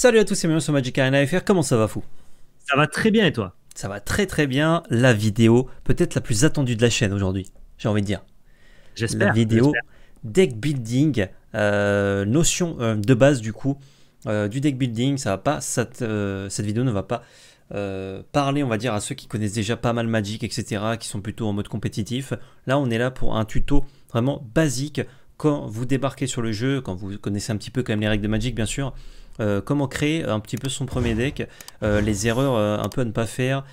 Salut à tous et bienvenue sur Magic Arena FR, comment ça va fou Ça va très bien et toi Ça va très très bien, la vidéo peut-être la plus attendue de la chaîne aujourd'hui, j'ai envie de dire. J'espère. La vidéo deck building, euh, notion euh, de base du coup euh, du deck building, ça va pas, cette vidéo ne va pas parler on va dire à ceux qui connaissent déjà pas mal Magic etc, qui sont plutôt en mode compétitif. Là on est là pour un tuto vraiment basique quand vous débarquez sur le jeu, quand vous connaissez un petit peu quand même les règles de Magic bien sûr, euh, comment créer un petit peu son premier deck, euh, les erreurs euh, un peu à ne pas faire,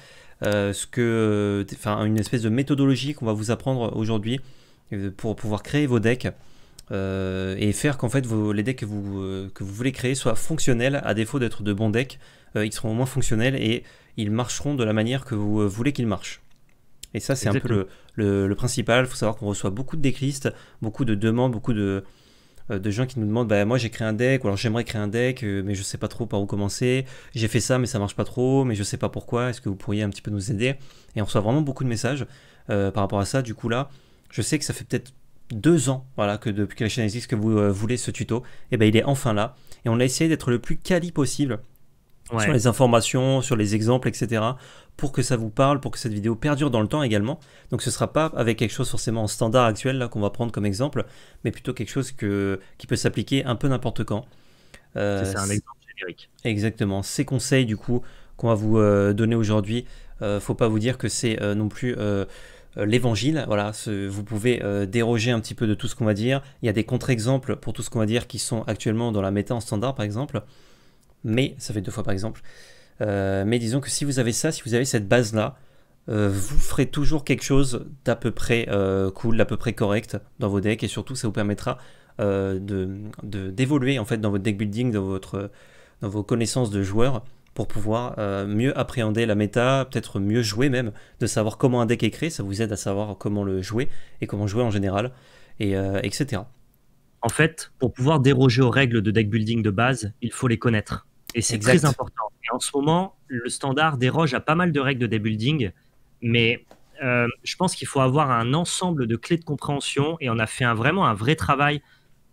ce que, enfin une espèce de méthodologie qu'on va vous apprendre aujourd'hui pour pouvoir créer vos decks. et faire qu'en fait les decks que vous, que vous voulez créer soient fonctionnels, à défaut d'être de bons decks, ils seront au moins fonctionnels et ils marcheront de la manière que vous voulez qu'ils marchent. Et ça c'est un peu le, principal, il faut savoir qu'on reçoit beaucoup de decklists, beaucoup de demandes, beaucoup de, euh, de gens qui nous demandent bah moi j'ai créé un deck ou alors j'aimerais créer un deck euh, mais je sais pas trop par où commencer j'ai fait ça mais ça marche pas trop mais je sais pas pourquoi est-ce que vous pourriez un petit peu nous aider et on reçoit vraiment beaucoup de messages euh, par rapport à ça du coup là je sais que ça fait peut-être deux ans voilà que depuis que la chaîne existe que vous voulez ce tuto et ben il est enfin là et on a essayé d'être le plus quali possible sur les informations sur les exemples etc pour que ça vous parle, pour que cette vidéo perdure dans le temps également. Donc ce ne sera pas avec quelque chose forcément en standard actuel qu'on va prendre comme exemple, mais plutôt quelque chose qui peut s'appliquer un peu n'importe quand. Euh, c'est un exemple générique. Exactement. Ces conseils du coup qu'on va vous euh, donner aujourd'hui, euh, faut pas vous dire que c'est non plus l'évangile. Voilà, vous pouvez déroger un petit peu de tout ce qu'on va dire. Il y a des contre-exemples pour tout ce qu'on va dire qui sont actuellement dans la méta en standard, par exemple. Mais ça fait deux fois par exemple. Euh, mais disons que si vous avez ça, si vous avez cette base-là, euh, vous ferez toujours quelque chose d'à peu près euh, cool, d'à peu près correct dans vos decks, et surtout ça vous permettra d'évoluer de, en fait dans votre deck building, dans, votre, dans vos connaissances de joueurs pour pouvoir mieux appréhender la méta, peut-être mieux jouer même, de savoir comment un deck est créé, ça vous aide à savoir comment le jouer et comment jouer en général, et, etc. En fait, pour pouvoir déroger aux règles de deck building de base, il faut les connaître. Et c'est très important en ce moment, le standard déroge à pas mal de règles de debuilding, mais euh, je pense qu'il faut avoir un ensemble de clés de compréhension et on a fait un, vraiment un vrai travail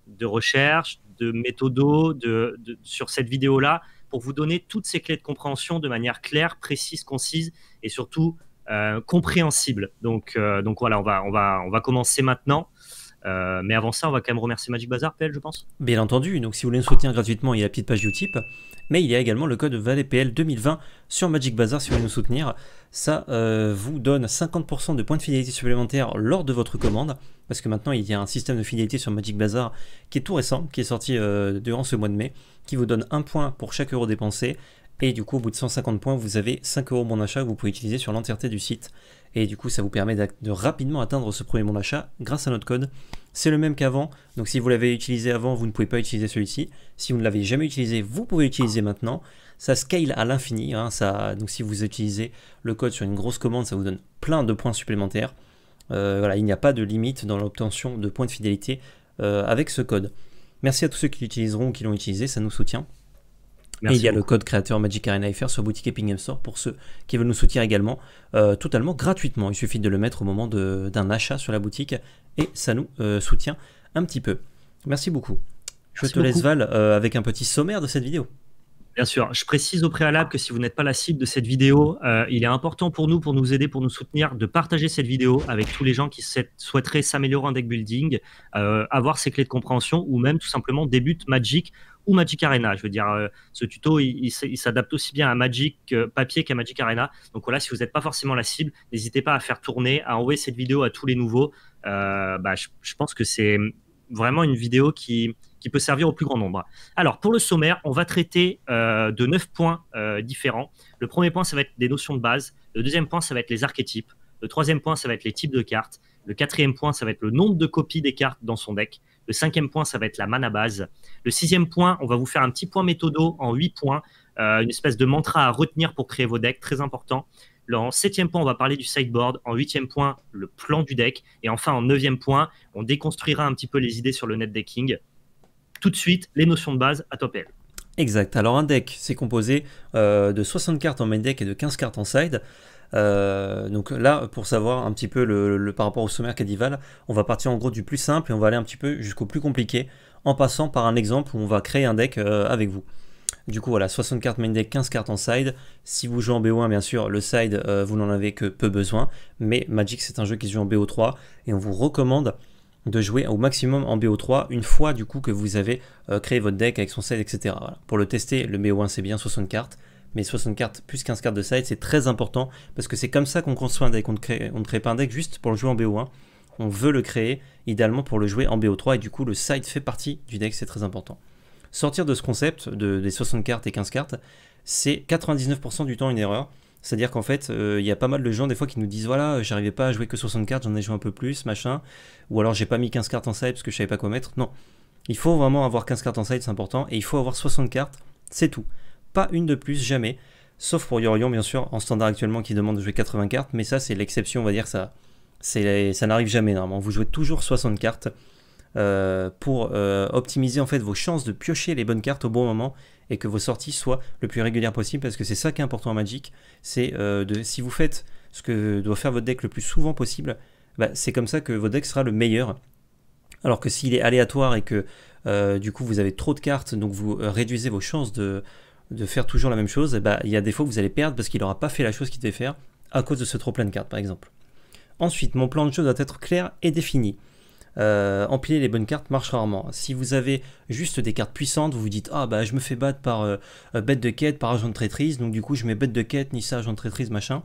de recherche, de méthodo, de, sur cette vidéo-là, pour vous donner toutes ces clés de compréhension de manière claire, précise, concise et surtout euh, compréhensible. Donc, euh, donc voilà, on va, on, va, on va commencer maintenant. Euh, mais avant ça, on va quand même remercier Magic Bazar, PL, je pense. Bien entendu. Donc, si vous voulez nous soutenir gratuitement, il y a la petite page Utip. Mais il y a également le code VALEPL 2020 sur Magic Bazar si vous voulez nous soutenir. Ça euh, vous donne 50% de points de fidélité supplémentaires lors de votre commande. Parce que maintenant, il y a un système de fidélité sur Magic Bazar qui est tout récent, qui est sorti euh, durant ce mois de mai, qui vous donne un point pour chaque euro dépensé. Et du coup, au bout de 150 points, vous avez 5 euros bon achat que vous pouvez utiliser sur l'entièreté du site. Et du coup, ça vous permet de rapidement atteindre ce premier bon d'achat grâce à notre code. C'est le même qu'avant. Donc si vous l'avez utilisé avant, vous ne pouvez pas utiliser celui-ci. Si vous ne l'avez jamais utilisé, vous pouvez l'utiliser maintenant. Ça scale à l'infini. Hein, ça... Donc si vous utilisez le code sur une grosse commande, ça vous donne plein de points supplémentaires. Euh, voilà, il n'y a pas de limite dans l'obtention de points de fidélité euh, avec ce code. Merci à tous ceux qui l'utiliseront ou qui l'ont utilisé, ça nous soutient et il y a le code créateur Magic Arena sur boutique Epic Games Store pour ceux qui veulent nous soutenir également euh, totalement gratuitement. Il suffit de le mettre au moment d'un achat sur la boutique et ça nous euh, soutient un petit peu. Merci beaucoup. Je te laisse Val euh, avec un petit sommaire de cette vidéo. Bien sûr, je précise au préalable que si vous n'êtes pas la cible de cette vidéo, il est important pour nous, pour nous aider, pour nous soutenir, de partager cette vidéo avec tous les gens qui souhaiteraient s'améliorer en deck building, avoir ces clés de compréhension ou même tout simplement buts Magic ou Magic Arena. Je veux dire, euh, ce tuto, il, s'adapte aussi bien à Magic euh, papier qu'à Magic Arena. Donc voilà, si vous n'êtes pas forcément la cible, n'hésitez pas à faire tourner, à envoyer cette vidéo à tous les nouveaux. Euh, bah, je, pense que c'est vraiment une vidéo qui, qui, peut servir au plus grand nombre. Alors, pour le sommaire, on va traiter de neuf points différents. Le premier point, ça va être des notions de base. Le deuxième point, ça va être les archétypes. Le troisième point, ça va être les types de cartes. Le quatrième point, ça va être le nombre de copies des cartes dans son deck. Le cinquième point, ça va être la mana base. Le sixième point, on va vous faire un petit point méthodo en huit points, euh, une espèce de mantra à retenir pour créer vos decks, très important. En septième point, on va parler du sideboard. En huitième point, le plan du deck. Et enfin, en neuvième point, on déconstruira un petit peu les idées sur le net decking. Tout de suite, les notions de base à top L. Exact. Alors un deck, c'est composé euh, de 60 cartes en main deck et de 15 cartes en side. Euh, donc là, pour savoir un petit peu le, par rapport au sommaire Cadival, on va partir en gros du plus simple et on va aller un petit peu jusqu'au plus compliqué en passant par un exemple où on va créer un deck euh, avec vous. Du coup, voilà, 60 cartes main deck, 15 cartes en side. Si vous jouez en BO1, bien sûr, le side, euh, vous n'en avez que peu besoin. Mais Magic, c'est un jeu qui se joue en BO3 et on vous recommande de jouer au maximum en BO3 une fois du coup que vous avez créé votre deck avec son side, etc. Pour le tester, le BO1 c'est bien 60 cartes, mais 60 cartes plus 15 cartes de side, c'est très important parce que c'est comme ça qu'on construit un deck. On ne, crée, pas un deck juste pour le jouer en BO1. On veut le créer idéalement pour le jouer en BO3 et du coup le side fait partie du deck, c'est très important. Sortir de ce concept des 60 cartes et 15 cartes, c'est 99% du temps une erreur. C'est-à-dire qu'en fait, euh, il y a pas mal de gens des fois qui nous disent voilà, euh, j'arrivais pas à jouer que 60 cartes, j'en ai joué un peu plus, machin. Ou alors j'ai pas mis 15 cartes en side parce que je savais pas quoi mettre. Non. Il faut vraiment avoir 15 cartes en side, c'est important. Et il faut avoir 60 cartes, c'est tout. Pas une de plus, jamais. Sauf pour Yorion, bien sûr, en standard actuellement qui demande de jouer 80 cartes, mais ça c'est l'exception, on va dire, ça, ça n'arrive jamais normalement. Vous jouez toujours 60 cartes euh, pour euh, optimiser en fait vos chances de piocher les bonnes cartes au bon moment et que vos sorties soient le plus régulières possible parce que c'est ça qui est important en Magic. C'est euh, de si vous faites ce que doit faire votre deck le plus souvent possible, bah, c'est comme ça que votre deck sera le meilleur. Alors que s'il est aléatoire et que du coup vous avez trop de cartes, donc vous réduisez vos chances de, de faire toujours la même chose, eh ben, il y a des fois que vous allez perdre parce qu'il n'aura pas fait la chose qu'il devait faire à cause de ce trop plein de cartes, par exemple. Ensuite, mon plan de jeu doit être clair et défini. Euh, empiler les bonnes cartes marche rarement. Si vous avez juste des cartes puissantes, vous vous dites ah bah je me fais battre par euh, euh, bête de quête, par agent de traîtrise, donc du coup je mets bête de quête, ni ça agent de traîtrise, machin.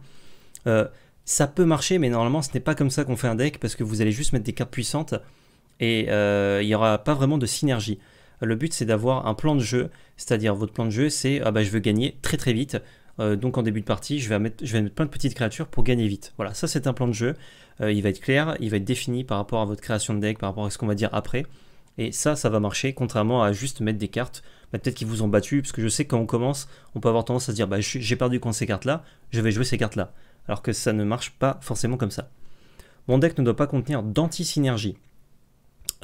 ça peut marcher, mais normalement ce n'est pas comme ça qu'on fait un deck parce que vous allez juste mettre des cartes puissantes et il n'y aura pas vraiment de synergie le but c'est d'avoir un plan de jeu, c'est-à-dire votre plan de jeu c'est ah bah, je veux gagner très très vite, euh, donc en début de partie je vais, mettre, je vais mettre plein de petites créatures pour gagner vite. Voilà, ça c'est un plan de jeu, euh, il va être clair, il va être défini par rapport à votre création de deck, par rapport à ce qu'on va dire après, et ça, ça va marcher, contrairement à juste mettre des cartes, bah, peut-être qu'ils vous ont battu, parce que je sais que quand on commence, on peut avoir tendance à se dire bah, j'ai perdu contre ces cartes-là, je vais jouer ces cartes-là, alors que ça ne marche pas forcément comme ça. Mon deck ne doit pas contenir d'anti-synergie.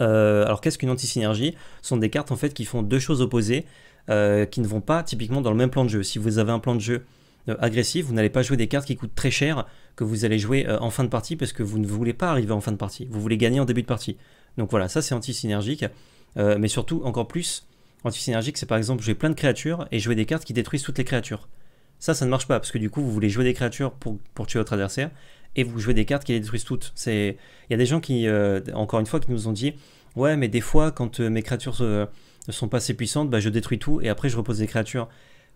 Euh, alors qu'est-ce qu'une antisynergie Ce sont des cartes en fait qui font deux choses opposées, euh, qui ne vont pas typiquement dans le même plan de jeu. Si vous avez un plan de jeu euh, agressif, vous n'allez pas jouer des cartes qui coûtent très cher, que vous allez jouer en fin de partie parce que vous ne voulez pas arriver en fin de partie, vous voulez gagner en début de partie. Donc voilà, ça c'est antisynergique, mais surtout encore plus, antisynergique c'est par exemple jouer plein de créatures et jouer des cartes qui détruisent toutes les créatures. Ça, ça ne marche pas parce que du coup vous voulez jouer des créatures pour, pour tuer votre adversaire, et vous jouez des cartes qui les détruisent toutes. C'est, il y a des gens qui, euh, encore une fois, qui nous ont dit, ouais, mais des fois, quand euh, mes créatures ne euh, sont pas assez puissantes, bah, je détruis tout et après je repose des créatures.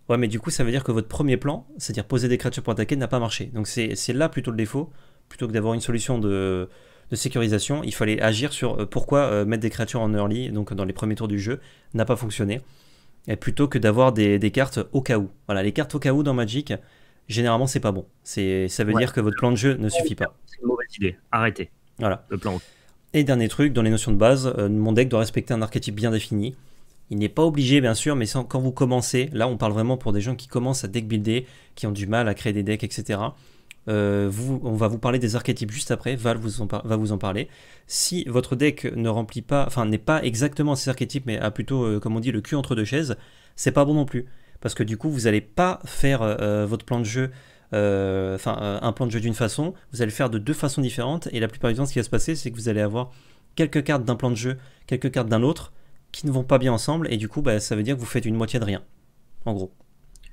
Ouais, mais du coup, ça veut dire que votre premier plan, c'est-à-dire poser des créatures pour attaquer, n'a pas marché. Donc c'est là plutôt le défaut, plutôt que d'avoir une solution de, sécurisation, il fallait agir sur pourquoi mettre des créatures en early, donc dans les premiers tours du jeu, n'a pas fonctionné, et plutôt que d'avoir des, des, cartes au cas où. Voilà, les cartes au cas où dans Magic, généralement c'est pas bon. C'est, ça veut dire que votre plan de jeu ne suffit pas. C'est une mauvaise idée. Arrêtez. Voilà. Le plan. Et dernier truc, dans les notions de base, euh, mon deck doit respecter un archétype bien défini. Il n'est pas obligé, bien sûr, mais quand vous commencez, là on parle vraiment pour des gens qui commencent à deck builder, qui ont du mal à créer des decks, etc. Euh, vous, on va vous parler des archétypes juste après, Val vous va vous en parler. Si votre deck ne remplit pas, enfin n'est pas exactement ces archétypes, mais a plutôt, euh, comme on dit, le cul entre deux chaises, c'est pas bon non plus parce que du coup, vous n'allez pas faire euh, euh, votre plan de jeu, euh, enfin un plan de jeu d'une façon, vous allez le faire de deux façons différentes, et la plupart du temps, ce qui va se passer, c'est que vous allez avoir quelques cartes d'un plan de jeu, quelques cartes d'un autre, qui ne vont pas bien ensemble, et du coup, bah, ça veut dire que vous faites une moitié de rien, en gros.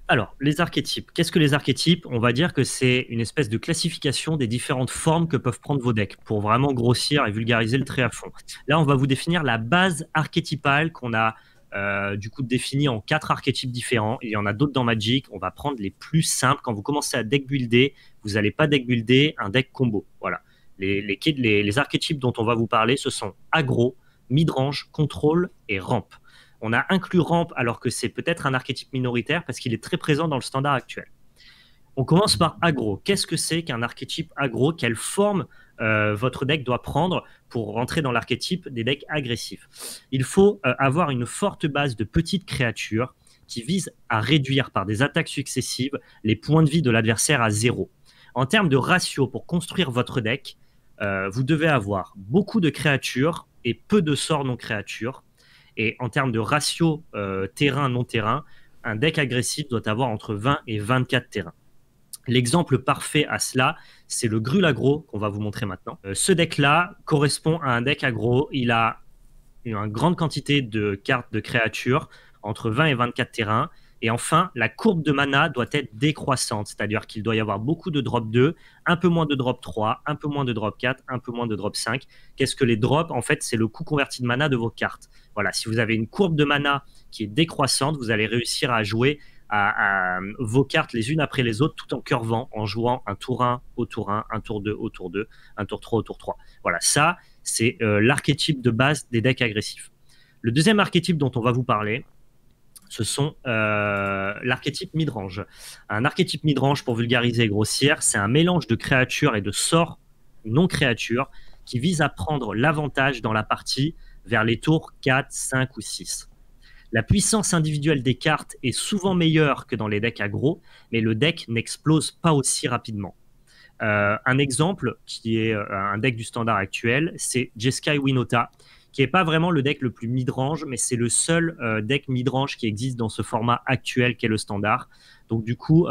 Alors, les archétypes. Qu'est-ce que les archétypes On va dire que c'est une espèce de classification des différentes formes que peuvent prendre vos decks pour vraiment grossir et vulgariser le trait à fond. Là, on va vous définir la base archétypale qu'on a euh, du coup définis en quatre archétypes différents. Il y en a d'autres dans Magic. On va prendre les plus simples. Quand vous commencez à deck builder, vous n'allez pas deck builder un deck combo. Voilà. Les, archétypes dont on va vous parler, ce sont aggro, midrange, contrôle et rampe. On a inclus rampe alors que c'est peut-être un archétype minoritaire parce qu'il est très présent dans le standard actuel. On commence par aggro. Qu'est-ce que c'est qu'un archétype aggro Quelle forme euh, votre deck doit prendre pour rentrer dans l'archétype des decks agressifs. Il faut euh, avoir une forte base de petites créatures qui visent à réduire par des attaques successives les points de vie de l'adversaire à zéro. En termes de ratio pour construire votre deck, euh, vous devez avoir beaucoup de créatures et peu de sorts non créatures. Et en termes de ratio terrain non terrain, un deck agressif doit avoir entre 20 et 24 terrains. L'exemple parfait à cela, c'est le Grul qu'on va vous montrer maintenant. Euh, ce deck-là correspond à un deck agro. Il a une grande quantité de cartes de créatures, entre 20 et 24 terrains. Et enfin, la courbe de mana doit être décroissante, c'est-à-dire qu'il doit y avoir beaucoup de drop 2, un peu moins de drop 3, un peu moins de drop 4, un peu moins de drop 5. Qu'est-ce que les drops En fait, c'est le coût converti de mana de vos cartes. Voilà, si vous avez une courbe de mana qui est décroissante, vous allez réussir à jouer vos cartes les unes après les autres tout en curvant, en jouant un tour 1 au tour 1, un tour 2 au tour 2, un tour 3 au tour 3. Voilà, ça, c'est euh, l'archétype de base des decks agressifs. Le deuxième archétype dont on va vous parler, ce sont euh, l'archétype midrange. Un archétype midrange, pour vulgariser grossière c'est un mélange de créatures et de sorts non créatures qui vise à prendre l'avantage dans la partie vers les tours 4, 5 ou 6. La puissance individuelle des cartes est souvent meilleure que dans les decks aggro, mais le deck n'explose pas aussi rapidement. Euh, un exemple qui est euh, un deck du standard actuel, c'est Jeskai Winota, qui n'est pas vraiment le deck le plus midrange, mais c'est le seul deck euh, deck midrange qui existe dans ce format actuel qu'est le standard. Donc du coup,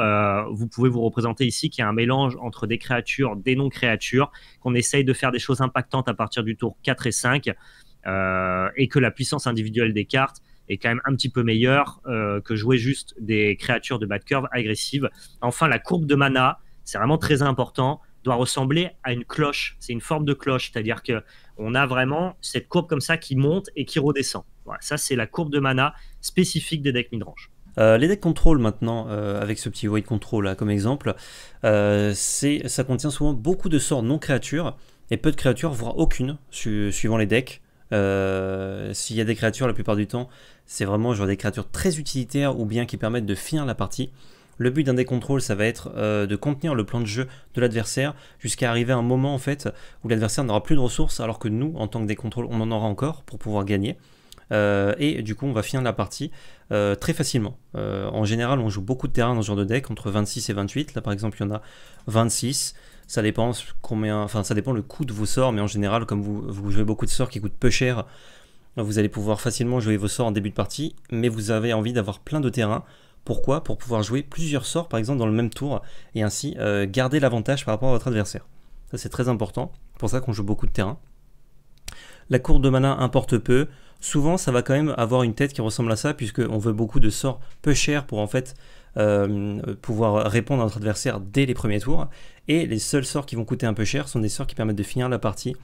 vous pouvez vous représenter ici qu'il y a un mélange entre des créatures, des non-créatures, qu'on essaye de faire des choses impactantes à partir du tour 4 et 5, et que la puissance individuelle des cartes est quand même un petit peu meilleur euh, que jouer juste des créatures de bas curve agressives. Enfin, la courbe de mana, c'est vraiment très important, doit ressembler à une cloche. C'est une forme de cloche, c'est-à-dire que on a vraiment cette courbe comme ça qui monte et qui redescend. Voilà, ça c'est la courbe de mana spécifique des decks midrange. Euh, les decks contrôle maintenant, euh, avec ce petit void control comme exemple, euh, ça contient souvent beaucoup de sorts non créatures et peu de créatures, voire aucune, suivant les decks. Euh, s'il y a des créatures, la plupart du temps, c'est vraiment genre des créatures très utilitaires ou bien qui permettent de finir la partie. Le but d'un des contrôles, ça va être euh, de contenir le plan de jeu de l'adversaire jusqu'à arriver à un moment en fait où l'adversaire n'aura plus de ressources, alors que nous, en tant que des contrôles, on en aura encore pour pouvoir gagner. Euh, et du coup, on va finir la partie très facilement. en général, on joue beaucoup de terrain dans ce genre de deck, entre 26 et 28. Là, par exemple, il y en a 26. Ça dépend combien, enfin ça dépend le coût de vos sorts, mais en général, comme vous, jouez beaucoup de sorts qui coûtent peu cher, vous allez pouvoir facilement jouer vos sorts en début de partie, mais vous avez envie d'avoir plein de terrain. Pourquoi Pour pouvoir jouer plusieurs sorts, par exemple, dans le même tour, et ainsi euh, garder l'avantage par rapport à votre adversaire. Ça, c'est très important. c'est pour ça qu'on joue beaucoup de terrain. La courbe de mana importe peu. Souvent, ça va quand même avoir une tête qui ressemble à ça, puisqu'on veut beaucoup de sorts peu chers pour en fait euh, pouvoir répondre à notre adversaire dès les premiers tours. Et les seuls sorts qui vont coûter un peu cher sont des sorts qui permettent de finir la partie,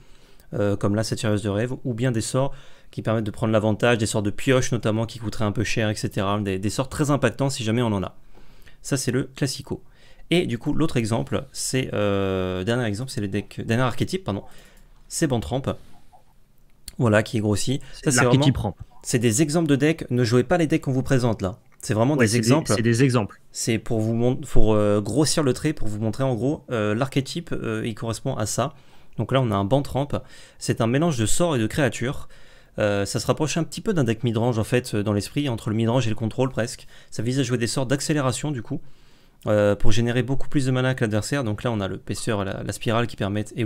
euh, comme là, cette de rêve, ou bien des sorts qui permettent de prendre l'avantage, des sorts de pioche notamment qui coûteraient un peu cher, etc. Des, sorts très impactants si jamais on en a. Ça, c'est le classico. Et du coup, l'autre exemple, c'est. Euh, dernier exemple, c'est le deck. Dernier archétype, pardon. C'est Bantramp. Voilà, qui est grossi. Ça, c'est C'est des exemples de decks. Ne jouez pas les decks qu'on vous présente là. C'est vraiment des, exemples. C'est des exemples. C'est pour vous pour euh, grossir le trait, pour vous montrer en gros euh, l'archétype. Euh, il correspond à ça. Donc là, on a un trempe. C'est un mélange de sorts et de créatures. ça se rapproche un petit peu d'un deck midrange en fait dans l'esprit, entre le midrange et le contrôle presque. Ça vise à jouer des sorts d'accélération du coup. pour générer beaucoup plus de mana que l'adversaire. Donc là, on a le pesteur la, la spirale qui permettent, et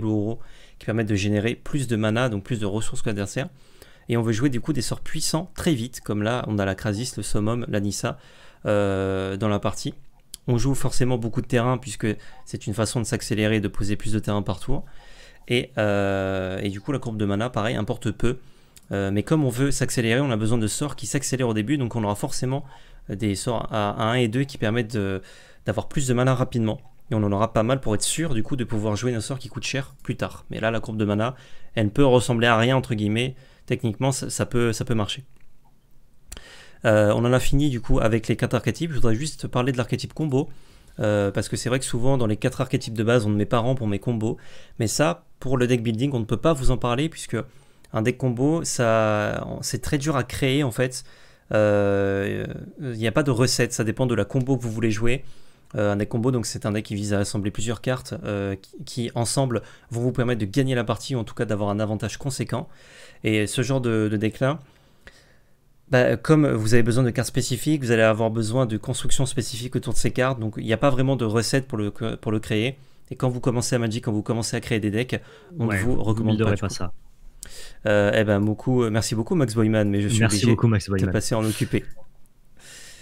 qui permettent de générer plus de mana, donc plus de ressources que l'adversaire et on veut jouer du coup des sorts puissants très vite, comme là on a la Crasis, le Summum, la Nissa euh, dans la partie. On joue forcément beaucoup de terrain puisque c'est une façon de s'accélérer de poser plus de terrain par tour. Euh, et, du coup la courbe de mana pareil importe peu. Euh, mais comme on veut s'accélérer, on a besoin de sorts qui s'accélèrent au début, donc on aura forcément des sorts à, 1 et 2 qui permettent d'avoir plus de mana rapidement. Et on en aura pas mal pour être sûr du coup de pouvoir jouer nos sorts qui coûtent cher plus tard. Mais là la courbe de mana, elle peut ressembler à rien entre guillemets techniquement, ça, peut, ça peut marcher. Euh, on en a fini du coup avec les quatre archétypes. Je voudrais juste parler de l'archétype combo. Euh, parce que c'est vrai que souvent dans les quatre archétypes de base, on ne met pas rang pour mes combos. Mais ça, pour le deck building, on ne peut pas vous en parler puisque un deck combo, ça, c'est très dur à créer en fait. Euh, il n'y a pas de recette, ça dépend de la combo que vous voulez jouer. Euh, un deck combo, donc c'est un deck qui vise à assembler plusieurs cartes euh, qui, ensemble, vont vous permettre de gagner la partie, ou en tout cas d'avoir un avantage conséquent. Et ce genre de, deck-là, bah, comme vous avez besoin de cartes spécifiques, vous allez avoir besoin de constructions spécifiques autour de ces cartes, donc il n'y a pas vraiment de recette pour le, créer. Et quand vous commencez à Magic, quand vous commencez à créer des decks, on ne vous recommande pas, ça. Euh, eh ben, beaucoup, merci beaucoup Max Boyman, mais je suis obligé de passer en occupé.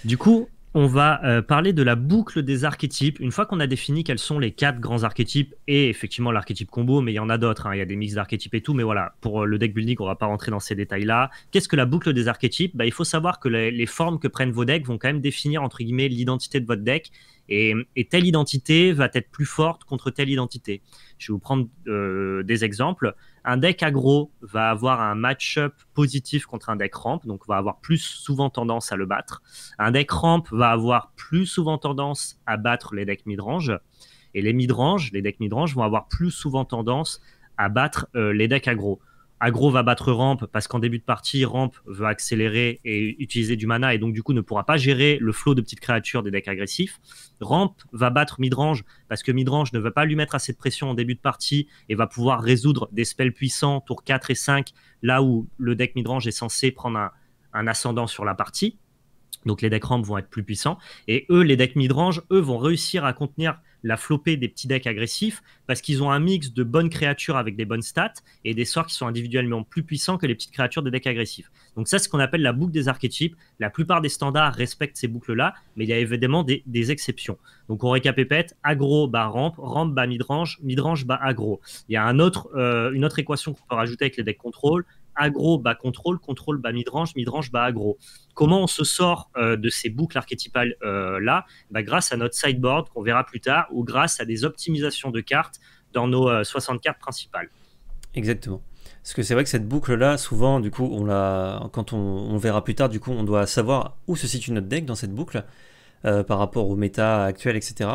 Du coup, on va euh, parler de la boucle des archétypes. Une fois qu'on a défini quels sont les quatre grands archétypes, et effectivement l'archétype combo, mais il y en a d'autres, hein. il y a des mix d'archétypes et tout, mais voilà, pour euh, le deck building, on va pas rentrer dans ces détails-là. Qu'est-ce que la boucle des archétypes bah, Il faut savoir que les, formes que prennent vos decks vont quand même définir, entre guillemets, l'identité de votre deck, et, telle identité va être plus forte contre telle identité. Je vais vous prendre euh, des exemples. Un deck aggro va avoir un match-up positif contre un deck ramp, donc va avoir plus souvent tendance à le battre. Un deck ramp va avoir plus souvent tendance à battre les decks midrange. Et les midrange, les decks midrange vont avoir plus souvent tendance à battre euh, les decks aggro. Agro va battre Ramp parce qu'en début de partie, Ramp veut accélérer et utiliser du mana et donc du coup ne pourra pas gérer le flot de petites créatures des decks agressifs. Ramp va battre Midrange parce que Midrange ne va pas lui mettre assez de pression en début de partie et va pouvoir résoudre des spells puissants tour 4 et 5 là où le deck Midrange est censé prendre un, un ascendant sur la partie. Donc les decks Ramp vont être plus puissants et eux, les decks Midrange, eux vont réussir à contenir la flopée des petits decks agressifs parce qu'ils ont un mix de bonnes créatures avec des bonnes stats et des sorts qui sont individuellement plus puissants que les petites créatures des decks agressifs. Donc ça, c'est ce qu'on appelle la boucle des archétypes. La plupart des standards respectent ces boucles-là, mais il y a évidemment des, exceptions. Donc on récapépète, aggro bas rampe, rampe bas midrange, midrange bas aggro. Il y a un autre, euh, une autre équation qu'on peut rajouter avec les decks contrôle, Agro, bas contrôle, contrôle bas midrange, midrange bas aggro. Comment on se sort euh, de ces boucles archétypales euh, là bah, Grâce à notre sideboard qu'on verra plus tard ou grâce à des optimisations de cartes dans nos 60 euh, cartes principales. Exactement. Parce que c'est vrai que cette boucle-là, souvent, du coup, on la, quand on, verra plus tard, du coup, on doit savoir où se situe notre deck dans cette boucle par rapport au méta actuel, etc.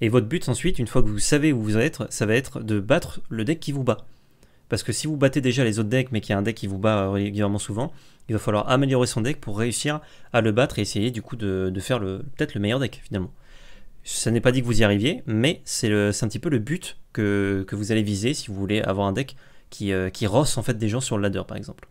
Et votre but ensuite, une fois que vous savez où vous êtes, ça va être de battre le deck qui vous bat. Parce que si vous battez déjà les autres decks, mais qu'il y a un deck qui vous bat euh, régulièrement souvent, il va falloir améliorer son deck pour réussir à le battre et essayer du coup de, faire peut-être le meilleur deck finalement. Ça n'est pas dit que vous y arriviez, mais c'est un petit peu le but que, vous allez viser si vous voulez avoir un deck euh, qui, rosse en fait des gens sur le ladder par exemple.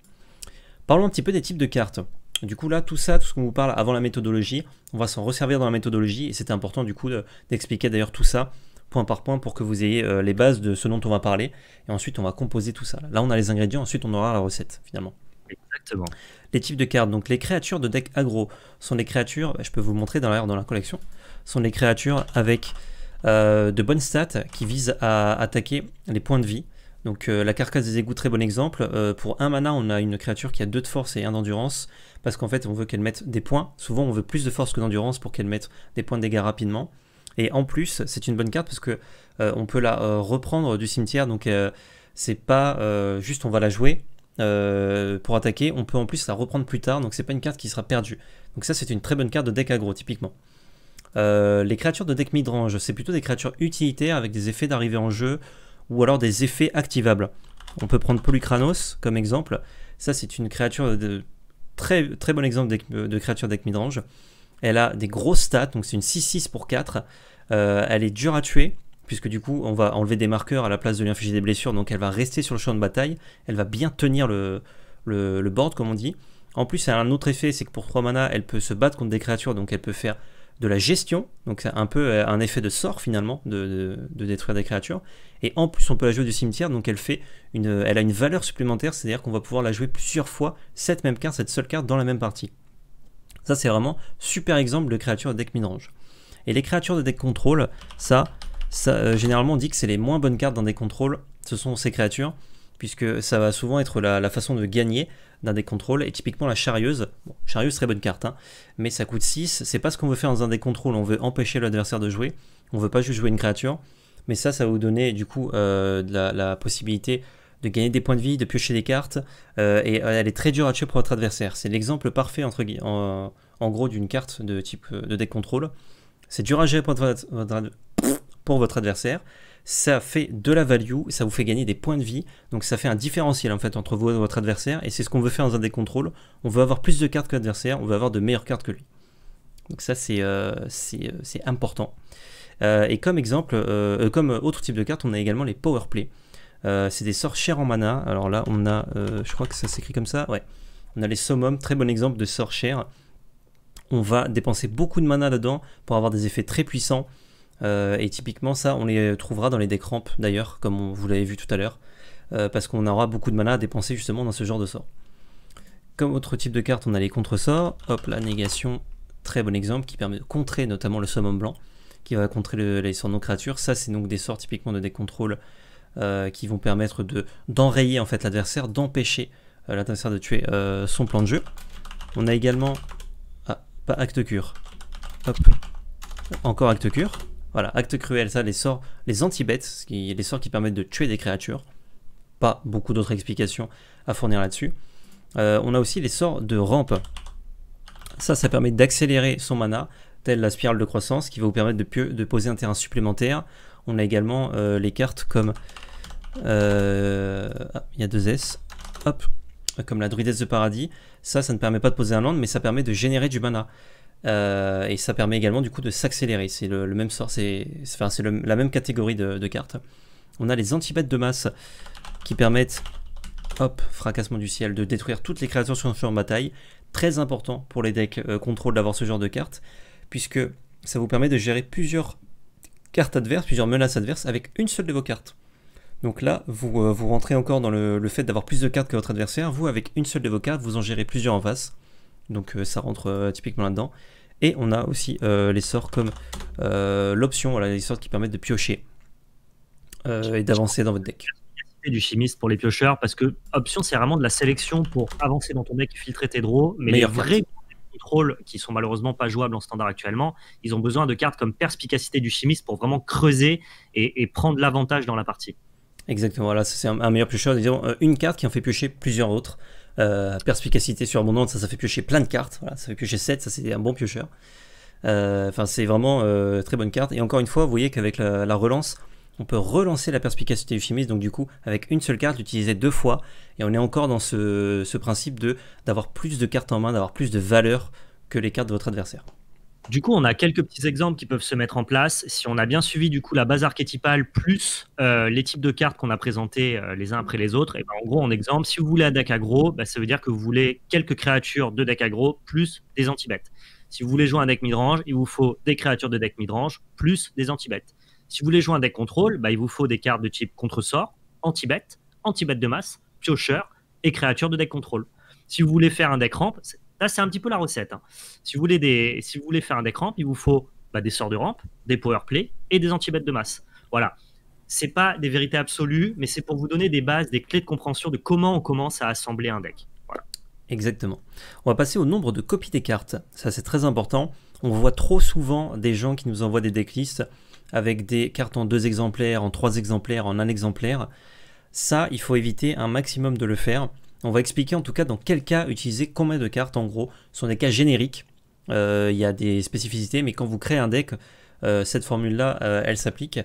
Parlons un petit peu des types de cartes. Du coup là, tout ça, tout ce qu'on vous parle avant la méthodologie, on va s'en resservir dans la méthodologie et c'était important du coup d'expliquer d'ailleurs tout ça point par point pour que vous ayez euh, les bases de ce dont on va parler. Et ensuite, on va composer tout ça. Là, on a les ingrédients, ensuite, on aura la recette finalement. Exactement. Les types de cartes. Donc, les créatures de deck agro sont des créatures, je peux vous montrer dans dans la collection, sont des créatures avec euh, de bonnes stats qui visent à attaquer les points de vie. Donc euh, la carcasse des égouts, très bon exemple. pour un mana, on a une créature qui a deux de force et un d'endurance, parce qu'en fait on veut qu'elle mette des points. Souvent on veut plus de force que d'endurance pour qu'elle mette des points de dégâts rapidement. Et en plus, c'est une bonne carte parce que euh, on peut la euh, reprendre du cimetière. Donc euh, c'est pas juste on va la jouer pour attaquer. On peut en plus la reprendre plus tard. Donc c'est pas une carte qui sera perdue. Donc ça c'est une très bonne carte de deck aggro typiquement. les créatures de deck midrange, c'est plutôt des créatures utilitaires avec des effets d'arrivée en jeu ou alors des effets activables. On peut prendre Polycranos comme exemple. Ça c'est une créature de très très bon exemple de, de créature deck midrange. Elle a des grosses stats, donc c'est une 6-6 pour 4. Euh, elle est dure à tuer, puisque du coup, on va enlever des marqueurs à la place de lui infliger des blessures, donc elle va rester sur le champ de bataille. Elle va bien tenir le, board, comme on dit. En plus, elle a un autre effet, c'est que pour 3 mana, elle peut se battre contre des créatures, donc elle peut faire de la gestion, donc c'est un peu euh, un effet de sort finalement, de, détruire des créatures. Et en plus, on peut la jouer du cimetière, donc elle, fait une, elle a une valeur supplémentaire, c'est-à-dire qu'on va pouvoir la jouer plusieurs fois, cette même carte, cette seule carte, dans la même partie. Ça, c'est vraiment super exemple de créature de deck midrange. Et les créatures de deck contrôle, ça, euh, généralement, on dit que c'est les moins bonnes cartes d'un des contrôle. Ce sont ces créatures, puisque ça va souvent être la, façon de gagner d'un deck contrôle. Et typiquement, la charieuse. bon, charieuse, très bonne carte, hein. mais ça coûte 6. C'est pas ce qu'on veut faire dans un deck contrôle. On veut empêcher l'adversaire de jouer. On veut pas juste jouer une créature. Mais ça, ça va vous donner du coup euh, la possibilité de gagner des points de vie, de piocher des cartes, euh, et euh, elle est très dure à tuer pour votre adversaire. C'est l'exemple parfait en, gros d'une carte de type euh, de deck control. C'est dur à gérer pour votre, adversaire. Ça fait de la value, ça vous fait gagner des points de vie, donc ça fait un différentiel en fait entre vous et votre adversaire, et c'est ce qu'on veut faire dans un deck control. On veut avoir plus de cartes que l'adversaire, on veut avoir de meilleures cartes que lui. Donc ça c'est important. et comme exemple, comme autre type de carte, on a également les power play. Euh, c'est des sorts chers en mana. Alors là, on a, euh, je crois que ça s'écrit comme ça, ouais. On a les summums, très bon exemple de sorts cher On va dépenser beaucoup de mana dedans pour avoir des effets très puissants. Euh, et typiquement, ça, on les trouvera dans les décrampes d'ailleurs, comme on, vous l'avez vu tout à l'heure, parce qu'on aura beaucoup de mana à dépenser justement dans ce genre de sort. Comme autre type de carte, on a les contresorts. Hop, la négation, très bon exemple, qui permet de contrer notamment le summum blanc, qui va contrer les sorts non créatures. Ça, c'est donc des sorts typiquement de décontrôle euh, qui vont permettre de d'enrayer en fait l'adversaire, d'empêcher euh, l'adversaire de tuer euh, son plan de jeu. On a également ah, pas acte cure. Hop. Encore acte cure. Voilà, acte cruel, ça, les sorts, les anti-bêtes, les sorts qui permettent de tuer des créatures. Pas beaucoup d'autres explications à fournir là-dessus. on a aussi les sorts de rampe. Ça, ça permet d'accélérer son mana, telle la spirale de croissance, qui va vous permettre de poser un terrain supplémentaire on a également euh, les cartes comme... Euh, il y a deux S. Hop. Comme la druidesse de paradis. Ça, ça ne permet pas de poser un land, mais ça permet de générer du mana. Euh, et ça permet également du coup de s'accélérer. C'est le, même sort, c'est la même catégorie de, cartes. On a les antibêtes de masse qui permettent, hop, fracassement du ciel, de détruire toutes les créatures sur un champ de bataille. Très important pour les decks contrôle d'avoir ce genre de cartes, puisque ça vous permet de gérer plusieurs carte adverse, plusieurs menaces adverses avec une seule de vos cartes. Donc là, vous, euh, vous rentrez encore dans le, fait d'avoir plus de cartes que votre adversaire. Vous, avec une seule de vos cartes, vous en gérez plusieurs en face. Donc euh, ça rentre euh, typiquement là-dedans. Et on a aussi les sorts comme l'option, voilà, les sorts qui permettent de piocher et d'avancer dans votre deck. Et du chimiste pour les piocheurs, parce que option, c'est vraiment de la sélection pour avancer dans ton deck, filtrer tes draws. Mais qui sont malheureusement pas jouables en standard actuellement. Ils ont besoin de cartes comme Perspicacité du chimiste pour vraiment creuser et, prendre l'avantage dans la partie. Exactement, là c'est un, meilleur meilleur piocheur. Disons, euh, une carte qui en fait piocher plusieurs autres. Euh, perspicacité surabondante, ça, ça fait piocher plein de cartes. Voilà, ça fait piocher 7, ça c'est un bon piocheur. Euh, enfin, c'est vraiment euh, très bonne carte. Et encore une fois, vous voyez qu'avec la, la, relance, on peut relancer la perspicacité du chimiste, donc du coup, avec une seule carte, l'utiliser deux fois, et on est encore dans ce, principe de d'avoir plus de cartes en main, d'avoir plus de valeur que les cartes de votre adversaire. Du coup, on a quelques petits exemples qui peuvent se mettre en place. Si on a bien suivi du coup la base archétypale plus euh, les types de cartes qu'on a présentés euh, les uns après les autres, et eh ben, en gros, en exemple, si vous voulez un deck agro, bah, ça veut dire que vous voulez quelques créatures de deck agro plus des antibêtes. Si vous voulez jouer un deck midrange, il vous faut des créatures de deck midrange plus des antibêtes. Si vous voulez jouer un deck contrôle, bah, il vous faut des cartes de type contre-sort, anti-bête, anti-bête de masse, piocheur et créature de deck contrôle. Si vous voulez faire un deck rampe, là c'est un petit peu la recette. Hein. Si, vous voulez des, si vous voulez faire un deck rampe, il vous faut bah, des sorts de rampe, des power play et des anti-bêtes de masse. Voilà. C'est pas des vérités absolues, mais c'est pour vous donner des bases, des clés de compréhension de comment on commence à assembler un deck. Exactement. On va passer au nombre de copies des cartes. Ça c'est très important. On voit trop souvent des gens qui nous envoient des decklists avec des cartes en deux exemplaires, en trois exemplaires, en un exemplaire. Ça, il faut éviter un maximum de le faire. On va expliquer en tout cas dans quel cas utiliser combien de cartes en gros. Ce sont des cas génériques. Euh, il y a des spécificités, mais quand vous créez un deck, euh, cette formule-là, euh, elle s'applique.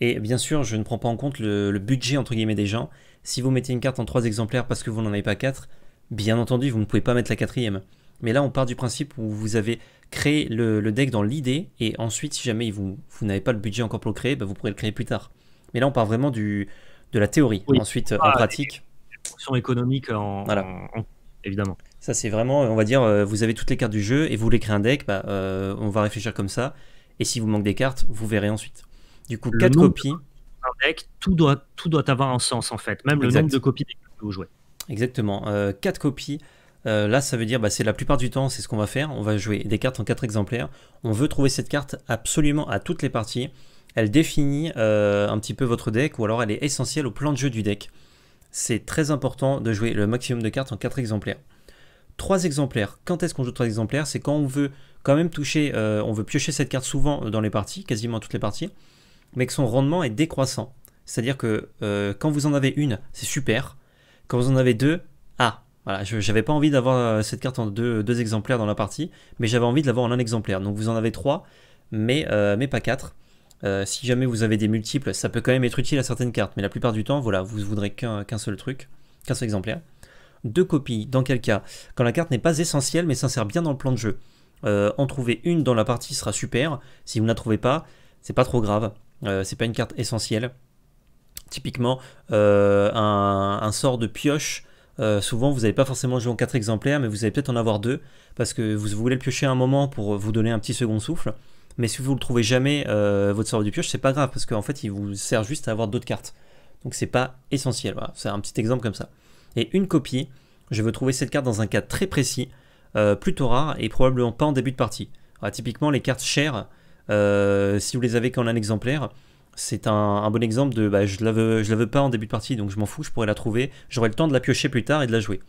Et bien sûr, je ne prends pas en compte le, budget entre guillemets des gens. Si vous mettez une carte en trois exemplaires parce que vous n'en avez pas quatre, bien entendu, vous ne pouvez pas mettre la quatrième. Mais là, on part du principe où vous avez créer le, deck dans l'idée, et ensuite, si jamais vous, n'avez pas le budget encore pour le créer, bah, vous pourrez le créer plus tard. Mais là, on parle vraiment de la théorie. Ensuite, en ah, pratique. Sont économique en, voilà. évidemment. Ça, c'est vraiment, on va dire, euh, vous avez toutes les cartes du jeu et vous voulez créer un deck, bah, euh, on va réfléchir comme ça. Et si vous manque des cartes, vous verrez ensuite. Du coup, 4 quatre copies. tout doit, tout doit avoir un sens en fait. Même le nombre de copies que vous jouez. Exactement. Euh, quatre copies. Euh, là, ça veut dire, bah, c'est la plupart du temps, c'est ce qu'on va faire. On va jouer des cartes en 4 exemplaires. On veut trouver cette carte absolument à toutes les parties. Elle définit euh, un petit peu votre deck ou alors elle est essentielle au plan de jeu du deck. C'est très important de jouer le maximum de cartes en 4 exemplaires. 3 exemplaires. Quand est-ce qu'on joue 3 exemplaires C'est quand on veut quand même toucher, euh, on veut piocher cette carte souvent dans les parties, quasiment toutes les parties, mais que son rendement est décroissant. C'est-à-dire que quand vous en avez une, c'est super. Quand vous en avez deux, voilà, j'avais pas envie d'avoir euh, cette carte en deux, exemplaires dans la partie, mais j'avais envie de l'avoir en un exemplaire. Donc vous en avez trois, mais, euh, mais pas quatre. Euh, si jamais vous avez des multiples, ça peut quand même être utile à certaines cartes, mais la plupart du temps, voilà, vous voudrez qu'un seul truc, qu'un seul exemplaire. Deux copies, dans quel cas Quand la carte n'est pas essentielle, mais s'insère bien dans le plan de jeu. en trouver une dans la partie sera super. Si vous ne la trouvez pas, c'est pas trop grave. c'est pas une carte essentielle. Typiquement, un, sort de pioche euh, souvent vous n'avez pas forcément jouer en 4 exemplaires, mais vous allez peut-être en avoir deux parce que vous voulez le piocher un moment pour vous donner un petit second souffle. Mais si vous ne le trouvez jamais, euh, votre sort du pioche, c'est pas grave parce qu'en fait il vous sert juste à avoir d'autres cartes. Donc c'est pas essentiel. Voilà, c'est un petit exemple comme ça. Et une copie, je veux trouver cette carte dans un cas très précis, euh, plutôt rare et probablement pas en début de partie. typiquement les cartes chères, si vous les avez qu'en un exemplaire, c'est un, bon exemple de bah, je, la je la veux pas en début de partie, donc je m'en fous, je pourrais la trouver, j'aurai le temps de la piocher plus tard et de la jouer.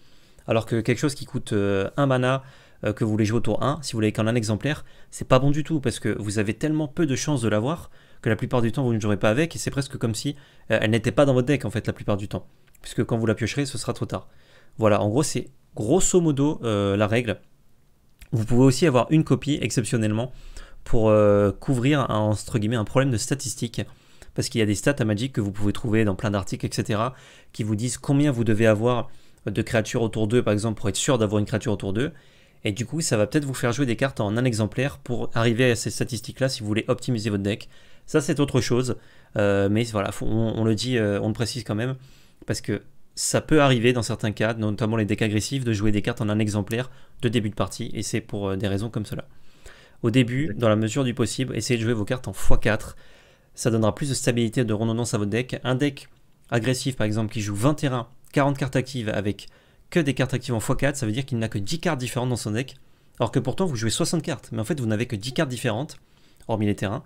Alors que quelque chose qui coûte 1 euh, un mana euh, que vous voulez jouer au tour 1, si vous l'avez qu'en un exemplaire, c'est pas bon du tout parce que vous avez tellement peu de chances de l'avoir que la plupart du temps vous ne jouerez pas avec et c'est presque comme si euh, elle n'était pas dans votre deck en fait la plupart du temps. Puisque quand vous la piocherez, ce sera trop tard. Voilà, en gros c'est grosso modo la règle. Vous pouvez aussi avoir une copie exceptionnellement pour couvrir entre un problème de statistique parce qu'il y a des stats à Magic que vous pouvez trouver dans plein d'articles, etc., qui vous disent combien vous devez avoir de créatures autour d'eux, par exemple, pour être sûr d'avoir une créature autour d'eux. Et du coup, ça va peut-être vous faire jouer des cartes en un exemplaire pour arriver à ces statistiques-là si vous voulez optimiser votre deck. Ça, c'est autre chose. Euh, mais voilà, on, le dit, euh, on le précise quand même, parce que ça peut arriver dans certains cas, notamment les decks agressifs, de jouer des cartes en un exemplaire de début de partie, et c'est pour euh, des raisons comme cela. Au début, dans la mesure du possible, essayez de jouer vos cartes en x4 ça donnera plus de stabilité et de redondance à votre deck. Un deck agressif par exemple qui joue 20 terrains, 40 cartes actives avec que des cartes actives en x4, ça veut dire qu'il n'a que 10 cartes différentes dans son deck, alors que pourtant vous jouez 60 cartes, mais en fait vous n'avez que 10 cartes différentes, hormis les terrains,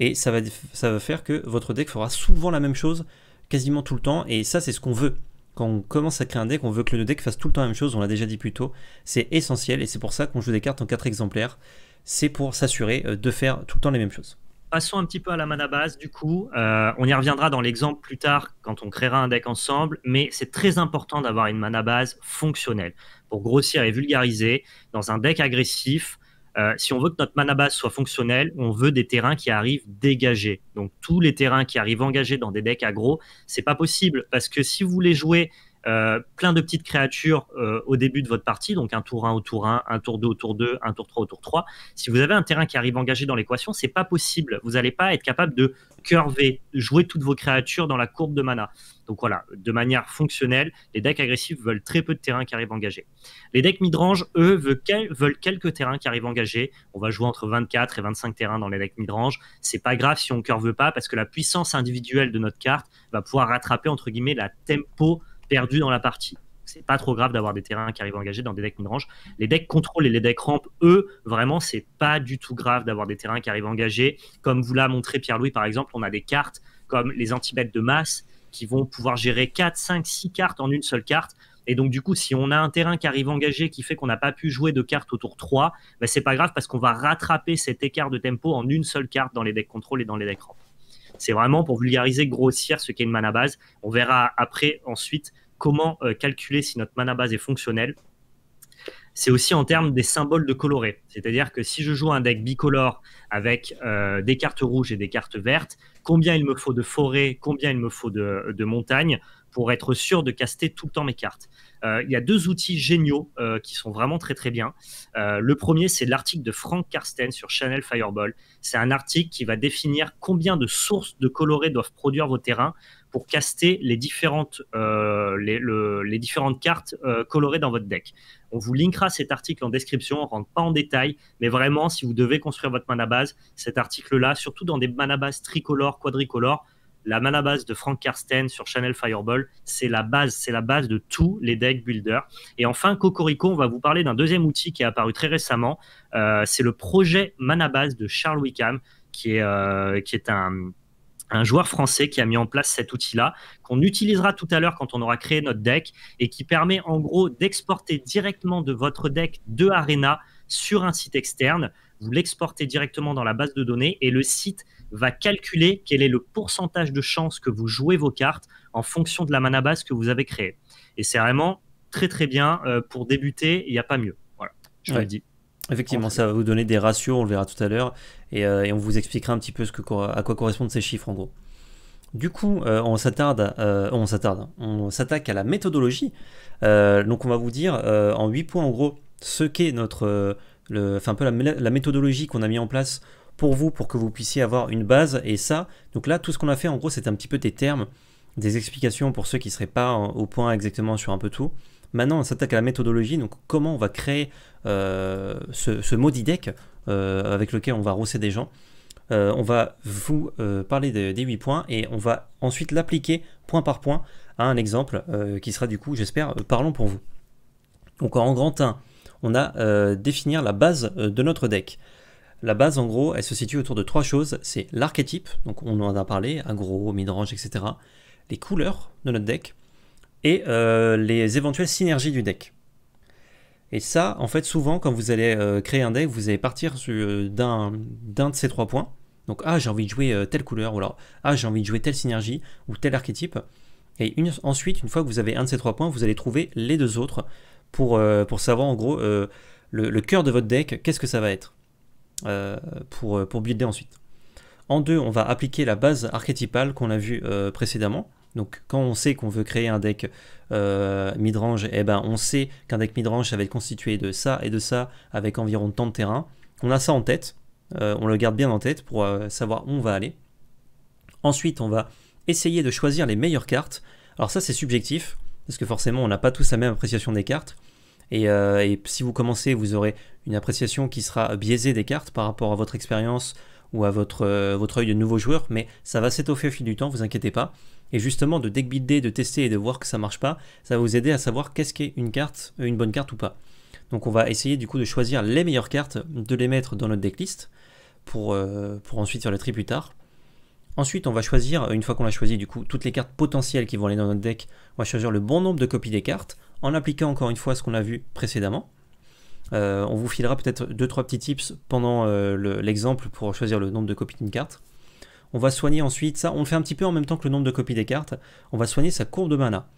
et ça va, ça va faire que votre deck fera souvent la même chose quasiment tout le temps, et ça c'est ce qu'on veut. Quand on commence à créer un deck, on veut que le deck fasse tout le temps la même chose, on l'a déjà dit plus tôt, c'est essentiel, et c'est pour ça qu'on joue des cartes en 4 exemplaires, c'est pour s'assurer euh, de faire tout le temps les mêmes choses. Passons un petit peu à la mana base, du coup. Euh, on y reviendra dans l'exemple plus tard quand on créera un deck ensemble, mais c'est très important d'avoir une mana base fonctionnelle pour grossir et vulgariser dans un deck agressif. Euh, si on veut que notre mana base soit fonctionnelle, on veut des terrains qui arrivent dégagés. Donc tous les terrains qui arrivent engagés dans des decks aggro, c'est pas possible parce que si vous voulez jouer euh, plein de petites créatures euh, au début de votre partie, donc un tour 1 au tour 1, un tour 2 au tour 2, un tour 3 au tour 3. Si vous avez un terrain qui arrive engagé dans l'équation, c'est pas possible. Vous n'allez pas être capable de curver, jouer toutes vos créatures dans la courbe de mana. Donc voilà, de manière fonctionnelle, les decks agressifs veulent très peu de terrains qui arrivent engagés. Les decks midrange, eux, veulent, quelques terrains qui arrivent engagés. On va jouer entre 24 et 25 terrains dans les decks midrange. C'est pas grave si on curve pas parce que la puissance individuelle de notre carte va pouvoir rattraper entre guillemets la tempo perdu dans la partie. C'est pas trop grave d'avoir des terrains qui arrivent engagés dans des decks midrange. Les decks contrôle et les decks rampes, eux, vraiment, c'est pas du tout grave d'avoir des terrains qui arrivent engagés. Comme vous l'a montré Pierre-Louis, par exemple, on a des cartes comme les anti de masse qui vont pouvoir gérer 4, 5, 6 cartes en une seule carte. Et donc, du coup, si on a un terrain qui arrive engagé qui fait qu'on n'a pas pu jouer de cartes autour tour 3, ben, c'est pas grave parce qu'on va rattraper cet écart de tempo en une seule carte dans les decks contrôle et dans les decks rampes. C'est vraiment pour vulgariser, grossir ce qu'est une mana base. On verra après, ensuite, comment euh, calculer si notre mana base est fonctionnelle. C'est aussi en termes des symboles de coloré. C'est-à-dire que si je joue un deck bicolore avec euh, des cartes rouges et des cartes vertes, combien il me faut de forêt, combien il me faut de, de montagne pour être sûr de caster tout le temps mes cartes. Euh, il y a deux outils géniaux euh, qui sont vraiment très très bien. Euh, le premier, c'est l'article de Frank Karsten sur Channel Fireball. C'est un article qui va définir combien de sources de colorés doivent produire vos terrains pour caster les différentes, les, les, différentes cartes colorées dans votre deck. On vous linkera cet article en description, on ne rentre pas en détail, mais vraiment, si vous devez construire votre mana base, cet article-là, surtout dans des mana bases tricolores, quadricolores, la mana base de Frank Karsten sur Channel Fireball, c'est la base, c'est la base de tous les deck builders. Et enfin, Cocorico, on va vous parler d'un deuxième outil qui est apparu très récemment. Euh, c'est le projet mana base de Charles Wickham, qui est, euh, qui est un, joueur français qui a mis en place cet outil-là, qu'on utilisera tout à l'heure quand on aura créé notre deck, et qui permet en gros d'exporter directement de votre deck de Arena sur un site externe. Vous l'exportez directement dans la base de données et le site va calculer quel est le pourcentage de chances que vous jouez vos cartes en fonction de la mana base que vous avez créée. Et c'est vraiment très très bien euh, pour débuter, il n'y a pas mieux. je Effectivement, ça va vous donner des ratios, on le verra tout à l'heure, et, euh, on vous expliquera un petit peu ce que, à quoi correspondent ces chiffres en gros. Du coup, euh, on s'attarde, on s'attarde, on s'attaque à la méthodologie. donc, on va vous dire en 8 points en gros ce qu'est notre, enfin un peu la, méthodologie qu'on a mis en place pour vous, pour que vous puissiez avoir une base. Et ça, donc là, tout ce qu'on a fait, en gros, c'est un petit peu des termes, des explications pour ceux qui seraient pas hein, au point exactement sur un peu tout. Maintenant, on s'attaque à la méthodologie, donc comment on va créer euh, ce, maudit deck euh, avec lequel on va rosser des gens. Euh, on va vous parler des 8 points et on va ensuite l'appliquer point par point à un exemple qui sera du coup, j'espère, parlant pour vous. Donc en grand 1, on a définir la base de notre deck. La base, en gros, elle se situe autour de trois choses. C'est l'archétype, donc on en a parlé, aggro, midrange, etc. Les couleurs de notre deck et euh, les éventuelles synergies du deck. Et ça, en fait, souvent, quand vous allez euh, créer un deck, vous allez partir euh, d'un de ces trois points. Donc, ah, j'ai envie de jouer telle couleur, ou alors, ah, j'ai envie de jouer telle synergie, ou tel archétype. Et ensuite, une fois que vous avez un de ces trois points, vous allez trouver les deux autres pour, pour savoir, en gros, le cœur de votre deck, qu'est-ce que ça va être. Euh, euh, pour, builder ensuite. En deux, on va appliquer la base archétypale qu'on a vue euh, précédemment. Donc quand on sait qu'on veut créer un deck midrange, eh ben, on sait qu'un deck midrange ça va être constitué de ça et de ça avec environ tant de terrain. On a ça en tête, on le garde bien en tête pour savoir où on va aller. Ensuite on va essayer de choisir les meilleures cartes. Alors ça c'est subjectif, parce que forcément on n'a pas tous la même appréciation des cartes. Euh, et, si vous commencez, vous aurez une appréciation qui sera biaisée des cartes par rapport à votre expérience ou à votre, euh, œil de nouveau joueur, mais ça va s'étoffer au fil du temps, vous inquiétez pas. Et justement, de deck de tester et de voir que ça marche pas, ça va vous aider à savoir qu'est-ce qu'est une carte, euh, une bonne carte ou pas. Donc on va essayer du coup de choisir les meilleures cartes, de les mettre dans notre decklist pour, pour ensuite faire le tri plus tard. Ensuite, on va choisir, une fois qu'on a choisi du coup toutes les cartes potentielles qui vont aller dans notre deck, on va choisir le bon nombre de copies des cartes en appliquant encore une fois ce qu'on a vu précédemment. Euh, on vous filera peut-être 2-3 petits tips pendant euh, l'exemple pour choisir le nombre de copies d'une carte. On va soigner ensuite ça, on le fait un petit peu en même temps que le nombre de copies des cartes, on va soigner sa courbe de mana.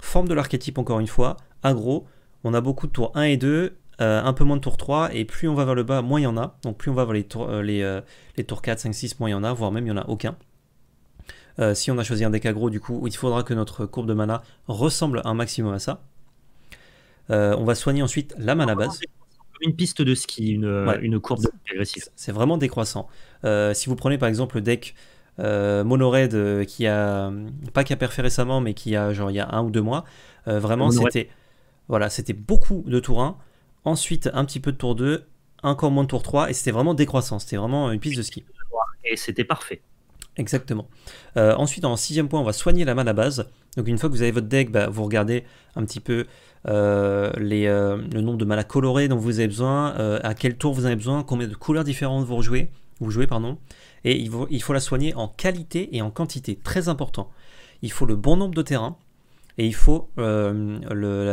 Forme de l'archétype encore une fois, aggro, on a beaucoup de tours 1 et 2, euh, un peu moins de tours 3, et plus on va vers le bas, moins il y en a. Donc plus on va vers les tours, les, les tours 4, 5, 6, moins il y en a, voire même il n'y en a aucun. si on a choisi un deck aggro, du coup, il faudra que notre courbe de mana ressemble un maximum à ça. Euh, on va soigner ensuite la main à base. Une piste de ski, une, euh, une courbe agressive. C'est vraiment décroissant. Euh, si vous prenez par exemple le deck euh, Monored qui a pas qui a perfait récemment, mais qui a genre il y un ou deux mois, vraiment c'était voilà c'était beaucoup de tour 1, ensuite un petit peu de tour 2, encore moins de tour 3 et c'était vraiment décroissant. C'était vraiment une piste de ski. Et c'était parfait. Exactement. ensuite, en sixième point, on va soigner la main à base. Donc une fois que vous avez votre deck, bah, vous regardez un petit peu euh, euh, le nombre de mana coloré dont vous avez besoin, euh, à quel tour vous avez besoin, combien de couleurs différentes vous vous jouez, pardon. Et il faut, la soigner en qualité et en quantité, très important. Il faut le bon nombre de terrains et il faut la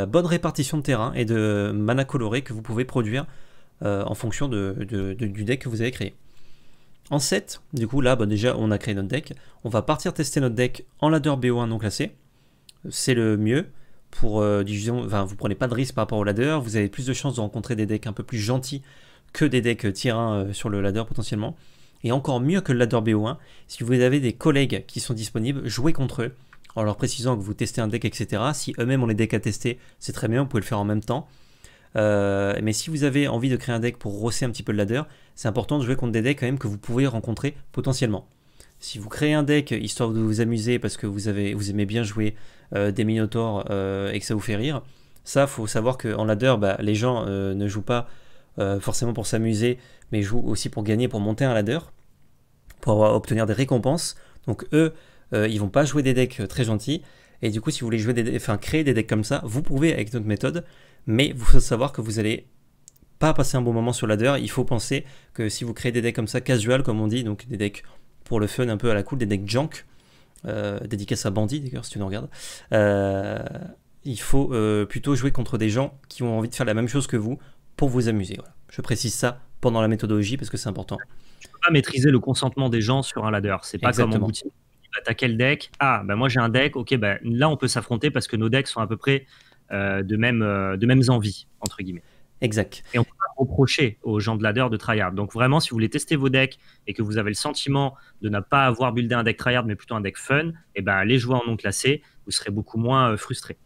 bonne répartition de terrains et de mana coloré que vous pouvez produire en fonction du deck que vous avez créé. En 7, du coup là bah, déjà on a créé notre deck. On va partir tester notre deck en ladder BO1 non classé. C'est le mieux pour euh, ne vous prenez pas de risque par rapport au ladder, vous avez plus de chances de rencontrer des decks un peu plus gentils que des decks tier euh, 1 sur le ladder potentiellement. Et encore mieux que le ladder BO1, si vous avez des collègues qui sont disponibles, jouez contre eux en leur précisant que vous testez un deck, etc. Si eux-mêmes ont les decks à tester, c'est très bien, vous pouvez le faire en même temps. Euh, mais si vous avez envie de créer un deck pour rosser un petit peu le ladder, c'est important de jouer contre des decks quand même que vous pouvez rencontrer potentiellement. Si vous créez un deck histoire de vous amuser parce que vous, avez, vous aimez bien jouer euh, des Minotaurs euh, et que ça vous fait rire, ça, faut savoir qu'en ladder, bah, les gens euh, ne jouent pas forcément pour s'amuser, mais jouent aussi pour gagner, pour monter un ladder, pour obtenir des récompenses. Donc eux, ils vont pas jouer des decks très gentils. Et du coup, si vous voulez jouer des, enfin, créer des decks comme ça, vous pouvez avec notre méthode, mais vous faut savoir que vous allez pas passer un bon moment sur ladder. Il faut penser que si vous créez des decks comme ça, casual, comme on dit, donc des decks pour le fun un peu à la cool des decks junk, euh, dédicace à Bandit d'ailleurs si tu nous regardes, euh, il faut euh, plutôt jouer contre des gens qui ont envie de faire la même chose que vous pour vous amuser. Je précise ça pendant la méthodologie parce que c'est important. Tu peux pas maîtriser le consentement des gens sur un ladder, c'est pas Exactement. comme en boutique. T'as quel deck Ah, ben moi j'ai un deck, ok, ben là on peut s'affronter parce que nos decks sont à peu près euh, de, même, de mêmes envies, entre guillemets. Exact. Et on peut pas reprocher aux gens de ladder de tryhard. Donc vraiment, si vous voulez tester vos decks et que vous avez le sentiment de ne pas avoir buildé un deck tryhard, mais plutôt un deck fun, et eh ben les joueurs en non classé, vous serez beaucoup moins euh, frustré.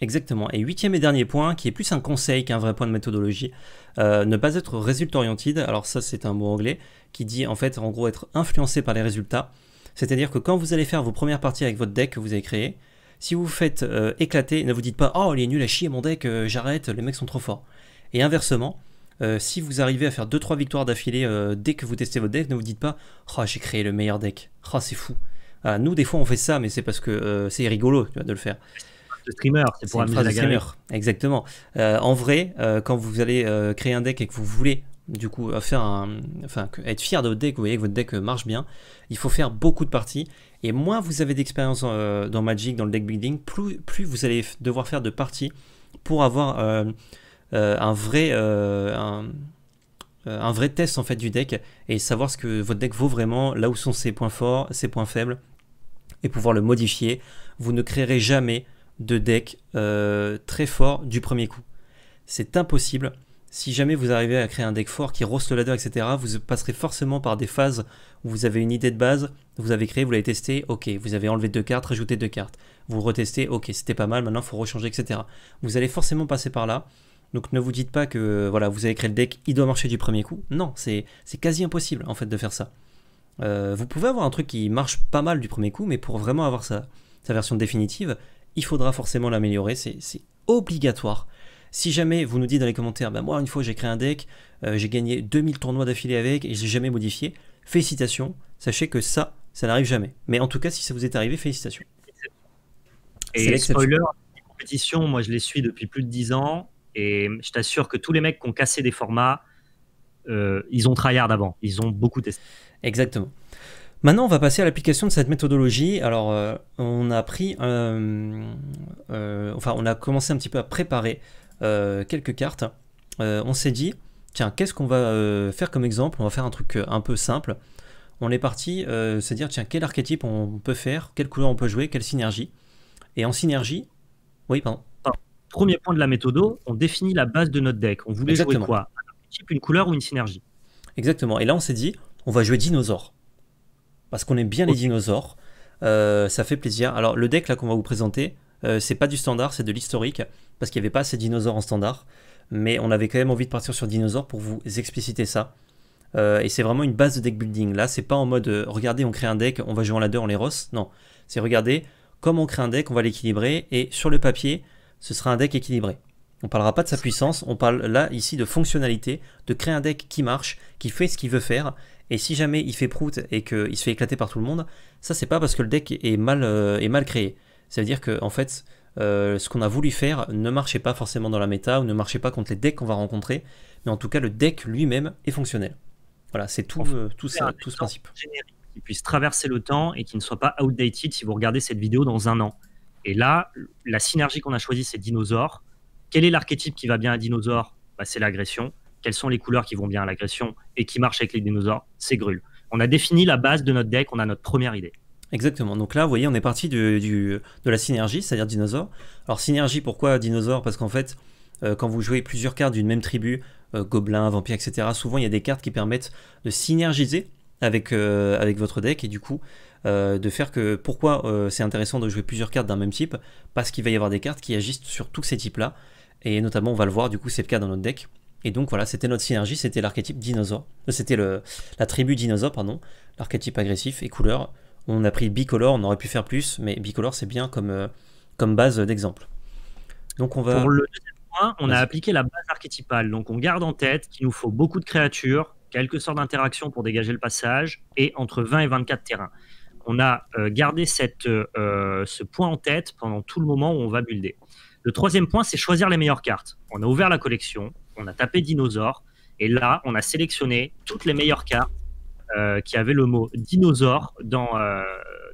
Exactement. Et huitième et dernier point, qui est plus un conseil qu'un vrai point de méthodologie, euh, ne pas être result oriented. Alors ça, c'est un mot anglais qui dit en fait, en gros, être influencé par les résultats. C'est-à-dire que quand vous allez faire vos premières parties avec votre deck que vous avez créé, si vous vous faites euh, éclater, ne vous dites pas oh il est nul à chier mon deck, j'arrête, les mecs sont trop forts. Et inversement, euh, si vous arrivez à faire 2-3 victoires d'affilée euh, dès que vous testez votre deck, ne vous dites pas Oh, j'ai créé le meilleur deck. Oh, c'est fou. Ah, nous, des fois, on fait ça, mais c'est parce que euh, c'est rigolo de le faire. streamer, c'est pour amuser la streamer. Exactement. en vrai, quand vous allez créer un deck et que vous voulez du coup faire un, enfin être fier de votre deck, vous voyez que votre deck marche bien, il faut faire beaucoup de parties. Et moins vous avez d'expérience dans Magic, dans le deck building, plus vous allez devoir faire de parties pour avoir euh, euh, euh, un vrai test en fait du deck et savoir ce que votre deck vaut vraiment, là où sont ses points forts, ses points faibles et pouvoir le modifier. Vous ne créerez jamais de deck très fort du premier coup. C'est impossible. Si jamais vous arrivez à créer un deck fort qui rose le ladder, etc., vous passerez forcément par des phases où vous avez une idée de base, vous avez créé, vous l'avez testé, ok, vous avez enlevé deux cartes, rajouté deux cartes, vous retestez, ok, c'était pas mal, maintenant il faut rechanger, etc. Vous allez forcément passer par là. Donc ne vous dites pas que voilà, vous avez créé le deck, il doit marcher du premier coup. Non, c'est quasi impossible en fait de faire ça. Euh, vous pouvez avoir un truc qui marche pas mal du premier coup, mais pour vraiment avoir sa, sa version définitive, il faudra forcément l'améliorer, c'est obligatoire. Si jamais vous nous dites dans les commentaires, bah moi une fois j'ai créé un deck, euh, j'ai gagné 2000 tournois d'affilée avec et je l'ai jamais modifié, félicitations, sachez que ça, ça n'arrive jamais. Mais en tout cas, si ça vous est arrivé, félicitations. Et spoiler, compétition, moi je les suis depuis plus de 10 ans, et je t'assure que tous les mecs qui ont cassé des formats, euh, ils ont tryhard avant, ils ont beaucoup testé. Exactement. Maintenant, on va passer à l'application de cette méthodologie. Alors, euh, on a pris, euh, enfin, on a commencé un petit peu à préparer quelques cartes. on s'est dit, tiens, qu'est-ce qu'on va faire comme exemple On va faire un truc un peu simple. On est parti à dire, tiens, quel archétype on peut faire, quelle couleur on peut jouer, quelle synergie. Et en synergie, oui, pardon. Premier point de la méthode, on définit la base de notre deck. On voulait jouer quoi une couleur ou une synergie Exactement. Et là, on s'est dit, on va jouer dinosaures, Parce qu'on aime bien les dinosaures. Euh, ça fait plaisir. Alors, le deck là qu'on va vous présenter, euh, c'est pas du standard, c'est de l'historique. Parce qu'il n'y avait pas assez de dinosaures en standard. Mais on avait quand même envie de partir sur dinosaures pour vous expliciter ça. Euh, et c'est vraiment une base de deck building. Là, c'est pas en mode regardez, on crée un deck, on va jouer en deux, on les ross. Non, c'est regarder, comment on crée un deck, on va l'équilibrer. Et sur le papier, ce sera un deck équilibré. On parlera pas de sa puissance, on parle là ici de fonctionnalité, de créer un deck qui marche, qui fait ce qu'il veut faire, et si jamais il fait prout et qu'il se fait éclater par tout le monde, ça c'est pas parce que le deck est mal, euh, mal créé. Ça veut dire que en fait, euh, ce qu'on a voulu faire ne marchait pas forcément dans la méta ou ne marchait pas contre les decks qu'on va rencontrer, mais en tout cas le deck lui-même est fonctionnel. Voilà, c'est tout, euh, tout, ça, tout ce principe. puisse traverser le temps et qui ne soit pas outdated si vous regardez cette vidéo dans un an. Et là, la synergie qu'on a choisie, c'est dinosaure. Quel est l'archétype qui va bien à dinosaure bah, C'est l'agression. Quelles sont les couleurs qui vont bien à l'agression et qui marchent avec les dinosaures C'est Grul. On a défini la base de notre deck, on a notre première idée. Exactement. Donc là, vous voyez, on est parti de la synergie, c'est-à-dire dinosaure. Alors synergie, pourquoi dinosaure Parce qu'en fait, euh, quand vous jouez plusieurs cartes d'une même tribu, euh, gobelins, vampires, etc., souvent il y a des cartes qui permettent de synergiser avec, euh, avec votre deck et du coup euh, de faire que pourquoi euh, c'est intéressant de jouer plusieurs cartes d'un même type, parce qu'il va y avoir des cartes qui agissent sur tous ces types-là, et notamment on va le voir, du coup c'est le cas dans notre deck. Et donc voilà, c'était notre synergie, c'était l'archétype dinosaure, euh, c'était la tribu dinosaure, pardon, l'archétype agressif et couleur. On a pris bicolore, on aurait pu faire plus, mais bicolore c'est bien comme, comme base d'exemple. Donc on va... Pour le deuxième point, on a appliqué la base archétypale, donc on garde en tête qu'il nous faut beaucoup de créatures, quelques sortes d'interactions pour dégager le passage, et entre 20 et 24 terrains on a euh, gardé cette, euh, euh, ce point en tête pendant tout le moment où on va builder. Le troisième point, c'est choisir les meilleures cartes. On a ouvert la collection, on a tapé dinosaure, et là, on a sélectionné toutes les meilleures cartes qui avaient le mot dinosaure dans,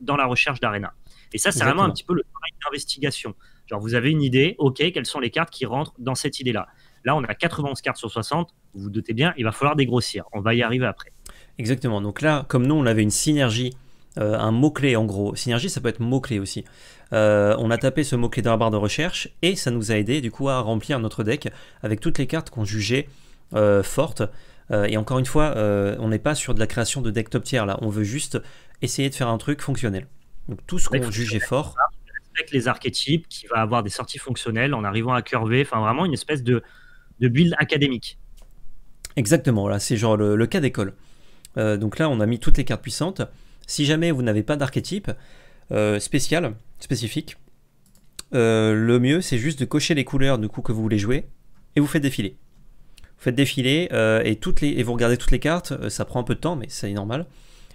dans la recherche d'Arena. Et ça, c'est vraiment un petit peu le travail d'investigation. Genre, vous avez une idée, ok, quelles sont les cartes qui rentrent dans cette idée-là Là, on a 91 cartes sur 60, vous vous doutez bien, il va falloir dégrossir. On va y arriver après. Exactement. Donc là, comme nous, on avait une synergie euh, un mot-clé en gros. Synergie, ça peut être mot-clé aussi. Euh, on a tapé ce mot-clé dans la barre de recherche et ça nous a aidé du coup à remplir notre deck avec toutes les cartes qu'on jugeait euh, fortes. et encore une fois, on n'est pas sur de la création de deck top tiers là. On veut juste essayer de faire un truc fonctionnel. Donc tout ce qu'on jugeait fort. Avec les archétypes, qui va avoir des sorties fonctionnelles en arrivant à curver, enfin vraiment une espèce de, build académique. Exactement, là c'est genre le cas d'école. donc là on a mis toutes les cartes puissantes. Si jamais vous n'avez pas d'archétype euh, spécial, spécifique, euh, le mieux c'est juste de cocher les couleurs du coup que vous voulez jouer et vous faites défiler. Vous faites défiler euh, et, vous regardez toutes les cartes, ça prend un peu de temps mais c'est normal.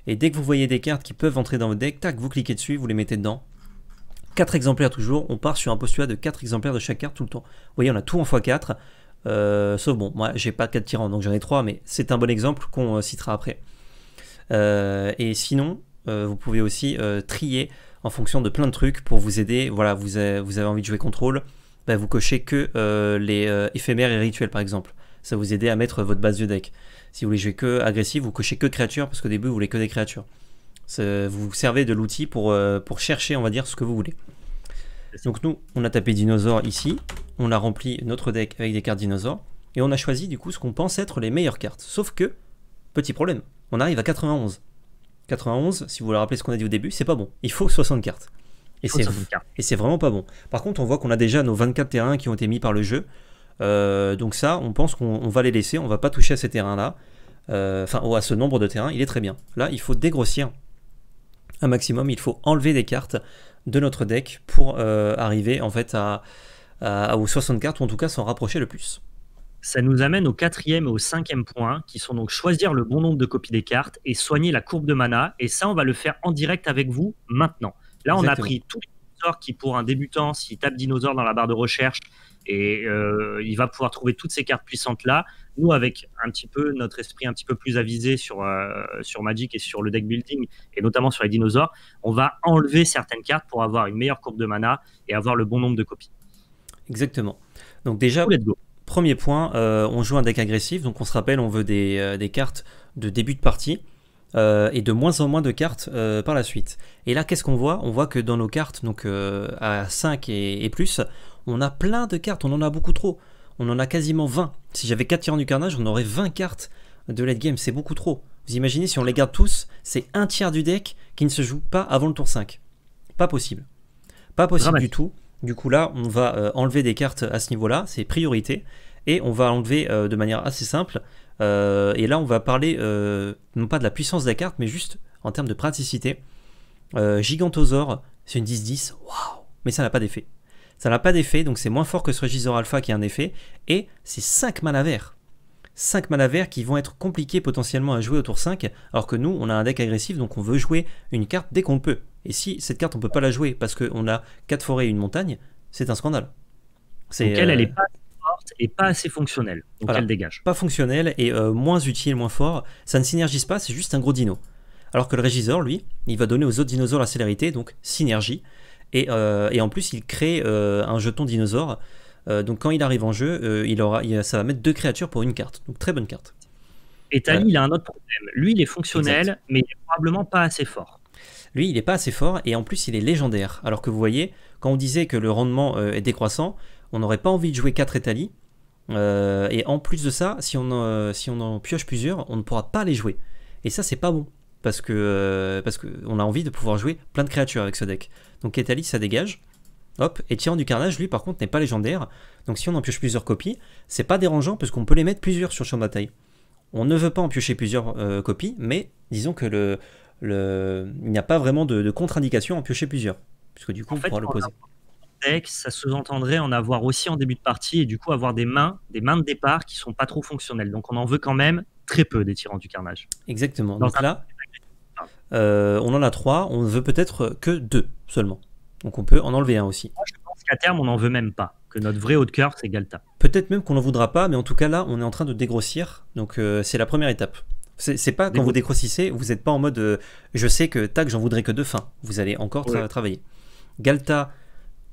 Et dès que vous voyez des cartes qui peuvent entrer dans votre deck, tac, vous cliquez dessus, vous les mettez dedans. 4 exemplaires toujours, on part sur un postulat de 4 exemplaires de chaque carte tout le temps. Vous voyez, on a tout en x4, sauf bon, moi j'ai pas 4 tyrans donc j'en ai 3, mais c'est un bon exemple qu'on citera après. Euh, et sinon, euh, vous pouvez aussi euh, trier en fonction de plein de trucs pour vous aider. Voilà, vous, avez, envie de jouer contrôle, bah, vous cochez que les éphémères et rituels par exemple. Ça vous aide à mettre votre base de deck. Si vous voulez jouer que agressif, vous cochez que créatures parce qu'au début vous voulez que des créatures. Vous vous servez de l'outil pour, chercher, on va dire, ce que vous voulez. Donc nous, on a tapé dinosaure ici, on a rempli notre deck avec des cartes dinosaures, et on a choisi du coup ce qu'on pense être les meilleures cartes. Sauf que, petit problème, on arrive à 91. 91, si vous voulez rappelez ce qu'on a dit au début, c'est pas bon. Il faut 60 cartes. Et c'est, vraiment pas bon. Par contre, on voit qu'on a déjà nos 24 terrains qui ont été mis par le jeu. Euh, donc ça, on pense qu'on va les laisser, on va pas toucher à ces terrains-là. Euh, enfin, ou à ce nombre de terrains, il est très bien. Là, il faut dégrossir un maximum, il faut enlever des cartes de notre deck pour euh, arriver en fait à, à, aux 60 cartes, ou en tout cas s'en rapprocher le plus. Ça nous amène au quatrième et au cinquième point, qui sont donc choisir le bon nombre de copies des cartes et soigner la courbe de mana. Et ça, on va le faire en direct avec vous maintenant. Là, on a pris tous les dinosaures qui, pour un débutant, s'il tape dinosaure dans la barre de recherche, et euh, il va pouvoir trouver toutes ces cartes puissantes là. Nous, avec un petit peu notre esprit un petit peu plus avisé sur, euh, sur Magic et sur le deck building, et notamment sur les dinosaures, on va enlever certaines cartes pour avoir une meilleure courbe de mana et avoir le bon nombre de copies. Exactement. Donc déjà, let's go. Premier point, euh, on joue un deck agressif, donc on se rappelle, on veut des, euh, cartes de début de partie. Euh, et de moins en moins de cartes par la suite. Et là, qu'est-ce qu'on voit On voit que dans nos cartes, donc à 5 et, plus, on a plein de cartes, on en a beaucoup trop. On en a quasiment 20. Si j'avais 4 tiers du carnage, on aurait 20 cartes de late game, c'est beaucoup trop. Vous imaginez, si on les garde tous, c'est un tiers du deck qui ne se joue pas avant le tour 5. Pas possible. Pas possible du tout. Du coup là, on va euh, enlever des cartes à ce niveau-là, c'est priorité, et on va enlever euh, de manière assez simple, euh, et là on va parler non pas de la puissance des cartes, mais juste en termes de praticité. Gigantosaure, c'est une 10-10, waouh, mais ça n'a pas d'effet. Ça n'a pas d'effet, donc c'est moins fort que ce regisor Alpha qui a un effet, et c'est 5 à 5 mana qui vont être compliqués potentiellement à jouer au tour 5, alors que nous, on a un deck agressif, donc on veut jouer une carte dès qu'on peut. Et si cette carte, on peut pas la jouer parce qu'on a quatre forêts et une montagne, c'est un scandale. C'est, elle, elle euh, est pas forte et pas assez fonctionnelle. Donc elle dégage. Pas fonctionnelle et euh, moins utile, moins fort. Ça ne synergise pas, c'est juste un gros dino. Alors que le régisseur lui, il va donner aux autres dinosaures la célérité, donc synergie. Et, euh, en plus, il crée un jeton dinosaure. donc quand il arrive en jeu, il aura, il, ça va mettre deux créatures pour une carte. Donc très bonne carte. Et Tali, il a un autre problème. Lui, il est fonctionnel, mais probablement pas assez fort lui, il n'est pas assez fort et en plus, il est légendaire. Alors que vous voyez, quand on disait que le rendement euh, est décroissant, on n'aurait pas envie de jouer 4 Etali, euh, et en plus de ça, si on, euh, si on en pioche plusieurs, on ne pourra pas les jouer. Et ça, c'est pas bon. Parce que parce qu'on a envie de pouvoir jouer plein de créatures avec ce deck. Donc Etali, ça dégage. Hop, et Tyran du Carnage, lui, par contre, n'est pas légendaire. Donc si on en pioche plusieurs copies, c'est pas dérangeant parce qu'on peut les mettre plusieurs sur le champ de bataille. On ne veut pas en piocher plusieurs copies, mais disons que le, il n'y a pas vraiment de, contre-indication à en piocher plusieurs. Puisque du coup, on fait, le poser. ça sous-entendrait en avoir aussi en début de partie et du coup avoir des mains, des mains de départ qui sont pas trop fonctionnelles. Donc on en veut quand même très peu des tyrans du carnage. Exactement. Donc là, euh, on en a trois, on ne veut peut-être que deux seulement. Donc on peut en enlever un aussi. je pense qu'à terme, on n'en veut même pas. Que notre vrai haut de cœur, c'est Galta. Peut-être même qu'on n'en voudra pas, mais en tout cas là, on est en train de dégrossir. Donc euh, c'est la première étape. C'est pas quand vous décrocissez, vous n'êtes pas en mode euh, je sais que tac, j'en voudrais que deux fins. Vous allez encore travailler. Galta,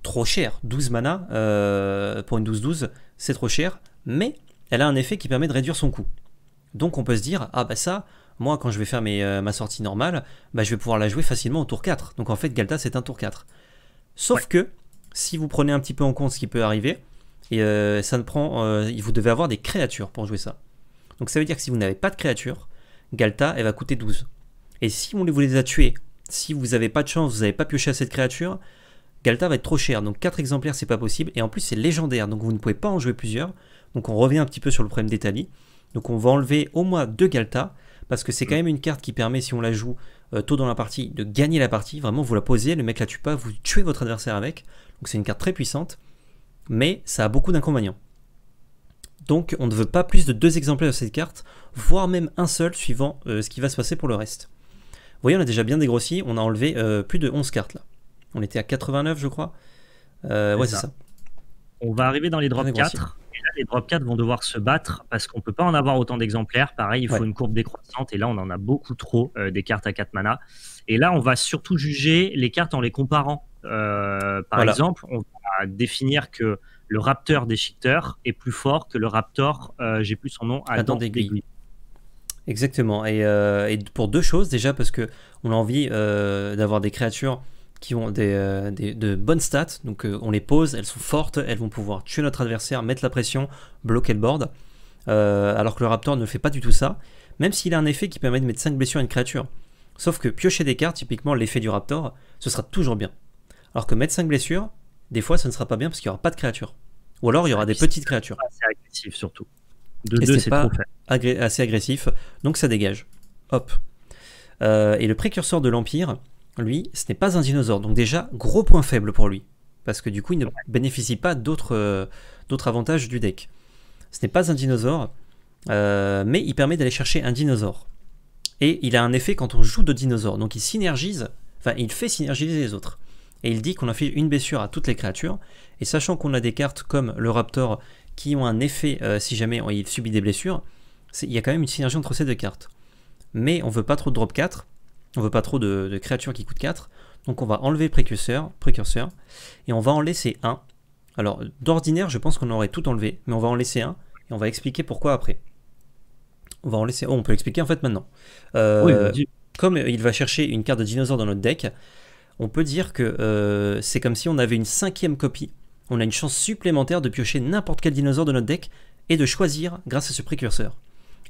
trop cher. 12 mana euh, pour une 12-12, c'est trop cher. Mais elle a un effet qui permet de réduire son coût. Donc on peut se dire ah bah ça, moi quand je vais faire mes, euh, ma sortie normale, bah, je vais pouvoir la jouer facilement au tour 4. Donc en fait, Galta, c'est un tour 4. Sauf que si vous prenez un petit peu en compte ce qui peut arriver, et ça ne prend, vous devez avoir des créatures pour jouer ça. Donc ça veut dire que si vous n'avez pas de créatures, Galta, elle va coûter 12. Et si on vous les a tués, si vous n'avez pas de chance, vous n'avez pas pioché à cette créature, Galta va être trop cher. Donc 4 exemplaires, c'est pas possible. Et en plus, c'est légendaire, donc vous ne pouvez pas en jouer plusieurs. Donc on revient un petit peu sur le problème d'Italie. Donc on va enlever au moins 2 Galta, parce que c'est quand mm. même une carte qui permet, si on la joue euh, tôt dans la partie, de gagner la partie. Vraiment, vous la posez, le mec la tue pas, vous tuez votre adversaire avec. Donc c'est une carte très puissante, mais ça a beaucoup d'inconvénients. Donc on ne veut pas plus de deux exemplaires de cette carte, voire même un seul suivant euh, ce qui va se passer pour le reste. Vous voyez, on a déjà bien dégrossi, on a enlevé euh, plus de 11 cartes là. On était à 89 je crois. Euh, ouais c'est ça. On va arriver dans les drop 4. Et là, les drop 4 vont devoir se battre parce qu'on ne peut pas en avoir autant d'exemplaires. Pareil, il faut une courbe décroissante et là on en a beaucoup trop euh, des cartes à 4 mana. Et là on va surtout juger les cartes en les comparant. par exemple, on va définir que le Raptor des déchiqueteur est plus fort que le Raptor, euh, j'ai plus son nom, à, à Exactement. Euh, et, pour deux choses, déjà parce que on a envie euh, d'avoir des créatures qui ont des, de bonnes stats, donc on les pose, elles sont fortes, elles vont pouvoir tuer notre adversaire, mettre la pression, bloquer le board, alors que le Raptor ne fait pas du tout ça, même s'il a un effet qui permet de mettre 5 blessures à une créature. Sauf que piocher des cartes, typiquement l'effet du Raptor, ce sera toujours bien. Alors que mettre 5 blessures, des fois ça ne sera pas bien parce qu'il n'y aura pas de créatures. Ou alors il y aura ah, des petites créatures. C'est agressif surtout. c'est pas assez agressif, donc ça dégage. Hop. Euh, et le précurseur de l'Empire, lui, ce n'est pas un dinosaure. Donc déjà, gros point faible pour lui. Parce que du coup, il ne bénéficie pas d'autres euh, d'autres avantages du deck. Ce n'est pas un dinosaure, euh, mais il permet d'aller chercher un dinosaure. Et il a un effet quand on joue de dinosaure. Donc il synergise, enfin il fait synergiser les autres et il dit qu'on fait une blessure à toutes les créatures, et sachant qu'on a des cartes comme le Raptor qui ont un effet euh, si jamais il subit des blessures, il y a quand même une synergie entre ces deux cartes. Mais on veut pas trop de drop 4, on veut pas trop de, créatures qui coûtent 4, donc on va enlever précurseur, précurseur, et on va en laisser un. Alors d'ordinaire je pense qu'on aurait tout enlevé, mais on va en laisser un, et on va expliquer pourquoi après. On va en laisser. Oh, on peut expliquer en fait maintenant. Euh, comme il va chercher une carte de dinosaure dans notre deck, on peut dire que euh, c'est comme si on avait une cinquième copie. On a une chance supplémentaire de piocher n'importe quel dinosaure de notre deck et de choisir grâce à ce précurseur.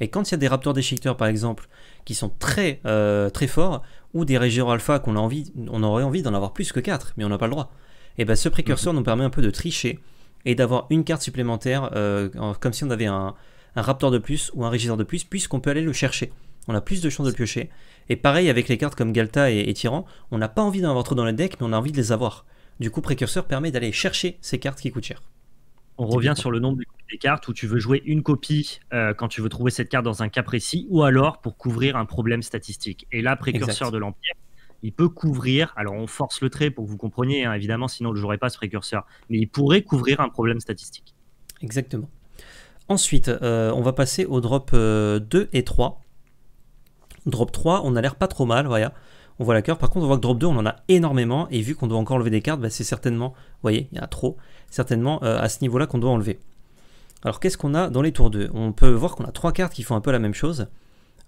Et quand il y a des Raptors déchiqueteurs par exemple qui sont très euh, très forts ou des Régisors Alpha qu'on a envie, on aurait envie d'en avoir plus que 4 mais on n'a pas le droit. Et eh ben ce précurseur mhm. nous permet un peu de tricher et d'avoir une carte supplémentaire euh, comme si on avait un, un Raptor de plus ou un Régisseur de plus puisqu'on peut aller le chercher on a plus de chances de le piocher. Et pareil avec les cartes comme Galta et, Tyran, on n'a pas envie d'en avoir trop dans le deck, mais on a envie de les avoir. Du coup, Précurseur permet d'aller chercher ces cartes qui coûtent cher. On revient sur le nombre des cartes où tu veux jouer une copie euh, quand tu veux trouver cette carte dans un cas précis, ou alors pour couvrir un problème statistique. Et là, Précurseur de l'Empire, il peut couvrir, alors on force le trait pour que vous compreniez, hein, évidemment, sinon on ne jouerait pas ce Précurseur, mais il pourrait couvrir un problème statistique. Exactement. Ensuite, euh, on va passer aux drop 2 euh, et 3. Drop 3, on a l'air pas trop mal, voilà. On voit la cœur. Par contre, on voit que drop 2, on en a énormément. Et vu qu'on doit encore enlever des cartes, bah, c'est certainement, vous voyez, il y en a trop, certainement euh, à ce niveau-là qu'on doit enlever. Alors, qu'est-ce qu'on a dans les tours 2 On peut voir qu'on a trois cartes qui font un peu la même chose.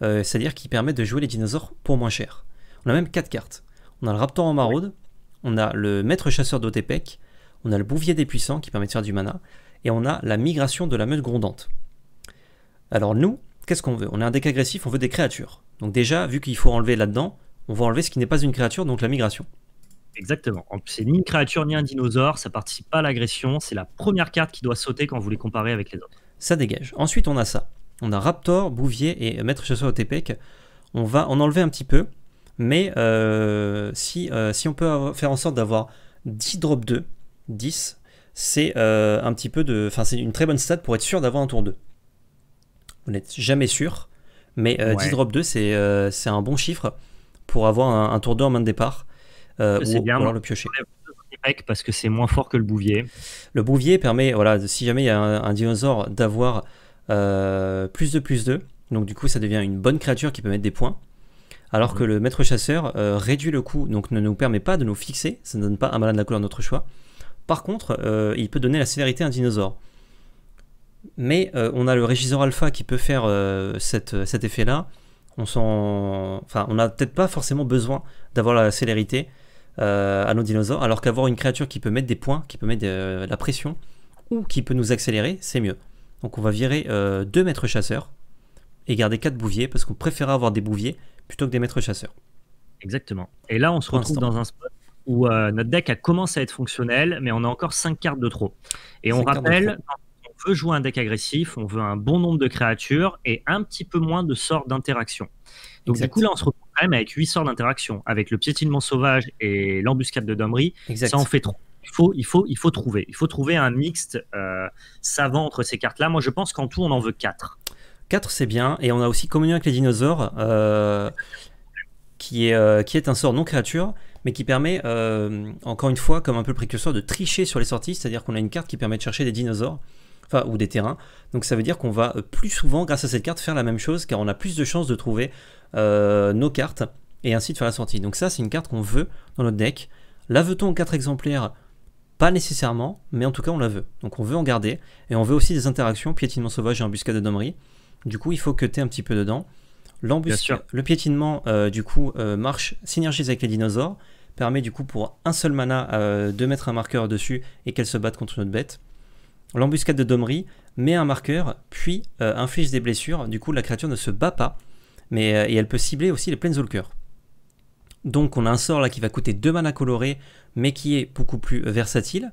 Euh, c'est-à-dire qui permettent de jouer les dinosaures pour moins cher. On a même quatre cartes. On a le Raptor en maraude, on a le Maître Chasseur d'Otepec, on a le Bouvier des Puissants qui permet de faire du mana, et on a la Migration de la Meute Grondante. Alors nous, qu'est-ce qu'on veut On est un deck agressif, on veut des créatures. Donc déjà, vu qu'il faut enlever là-dedans, on va enlever ce qui n'est pas une créature, donc la migration. Exactement. C'est ni une créature ni un dinosaure, ça participe pas à l'agression, c'est la première carte qui doit sauter quand vous les comparez avec les autres. Ça dégage. Ensuite, on a ça. On a Raptor, Bouvier et Maître Chasseur au TPEC. On va en enlever un petit peu, mais euh, euh, si, on peut faire en sorte d'avoir 10 drop 2, 10, c'est euh, un petit peu de. Enfin, c'est une très bonne stat pour être sûr d'avoir un tour 2. Vous n'êtes jamais sûr. Mais 10 euh, drop 2, euh, c'est un bon chiffre pour avoir un, tour 2 en main de départ. Euh, ou, bien, hein. le piocher. Parce que c'est moins fort que le bouvier. Le bouvier permet, voilà, si jamais il y a un, dinosaure, d'avoir plus de plus de. Donc du coup, ça devient une bonne créature qui peut mettre des points. Alors que mhm. le maître chasseur réduit le coût, donc ne nous permet pas de nous fixer. Ça ne donne pas un malade de la couleur notre choix. Par contre, il peut donner la sévérité à un dinosaure. Mais euh, on a le régisseur alpha qui peut faire euh, euh, cet effet-là. On enfin, on n'a peut-être pas forcément besoin d'avoir la célérité à nos dinosaures, alors qu'avoir une créature qui peut mettre des points, qui peut mettre de la pression ou qui peut nous accélérer, c'est mieux. Donc on va virer deux maîtres chasseurs et garder quatre bouviers parce qu'on préfère avoir des bouviers plutôt que des maîtres chasseurs. Exactement. Et là, on se retrouve dans un spot où notre deck a commencé à être fonctionnel, mais on a encore cinq cartes de trop. Et on rappelle, veut jouer un deck agressif, on veut un bon nombre de créatures et un petit peu moins de sorts d'interaction. Donc du coup là on se retrouve quand même avec 8 sorts d'interaction avec le piétinement sauvage et l'embuscade de Domri. Ça en fait trop. Il faut, il, faut, il faut trouver. Il faut trouver un mixte euh, savant entre ces cartes-là. Moi, je pense qu'en tout, on en veut 4. 4, c'est bien. Et on a aussi Communion avec les dinosaures, euh, qui, est, euh, qui est un sort non créature, mais qui permet, encore une fois, comme un peu le précurseur, de tricher sur les sorties. C'est-à-dire qu'on a une carte qui permet de chercher des dinosaures enfin, ou des terrains. Donc ça veut dire qu'on va euh, plus souvent, grâce à cette carte, faire la même chose, car on a plus de chances de trouver euh, nos cartes, et ainsi de faire la sortie. Donc ça, c'est une carte qu'on veut dans notre deck. La veut-on en 4 exemplaires Pas nécessairement, mais en tout cas, on la veut. Donc on veut en garder, et on veut aussi des interactions, piétinement sauvage et embuscade de Dommerie. Du coup, il faut que tu aies un petit peu dedans. Le piétinement, euh, du coup, marche, synergise avec les dinosaures, permet du coup pour un seul mana de mettre un marqueur dessus et qu'elle se batte contre notre bête. L'embuscade de Domri met un marqueur, puis euh, inflige des blessures. Du coup, la créature ne se bat pas, mais euh, et elle peut cibler aussi les cœur. Donc, on a un sort là qui va coûter 2 mana colorés, mais qui est beaucoup plus euh, versatile.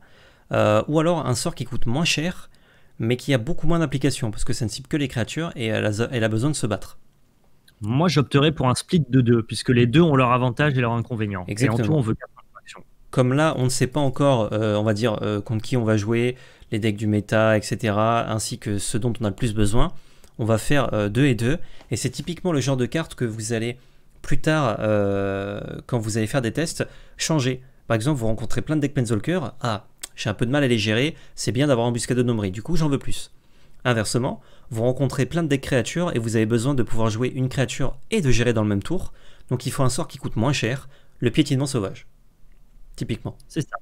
ou alors un sort qui coûte moins cher, mais qui a beaucoup moins d'application, parce que ça ne cible que les créatures et elle a, besoin de se battre. Moi, j'opterais pour un split de deux, puisque les deux ont leur avantage et leurs inconvénients. Exactement. Et en tout, on veut comme là, on ne sait pas encore, euh, on va dire, euh, contre qui on va jouer, les decks du méta, etc., ainsi que ce dont on a le plus besoin, on va faire 2 euh, et 2. Et c'est typiquement le genre de carte que vous allez, plus tard, quand vous allez faire des tests, changer. Par exemple, vous rencontrez plein de decks Penzolker, ah, j'ai un peu de mal à les gérer, c'est bien d'avoir embuscade de nommer, du coup j'en veux plus. Inversement, vous rencontrez plein de decks créatures et vous avez besoin de pouvoir jouer une créature et de gérer dans le même tour, donc il faut un sort qui coûte moins cher, le piétinement sauvage typiquement. C'est ça.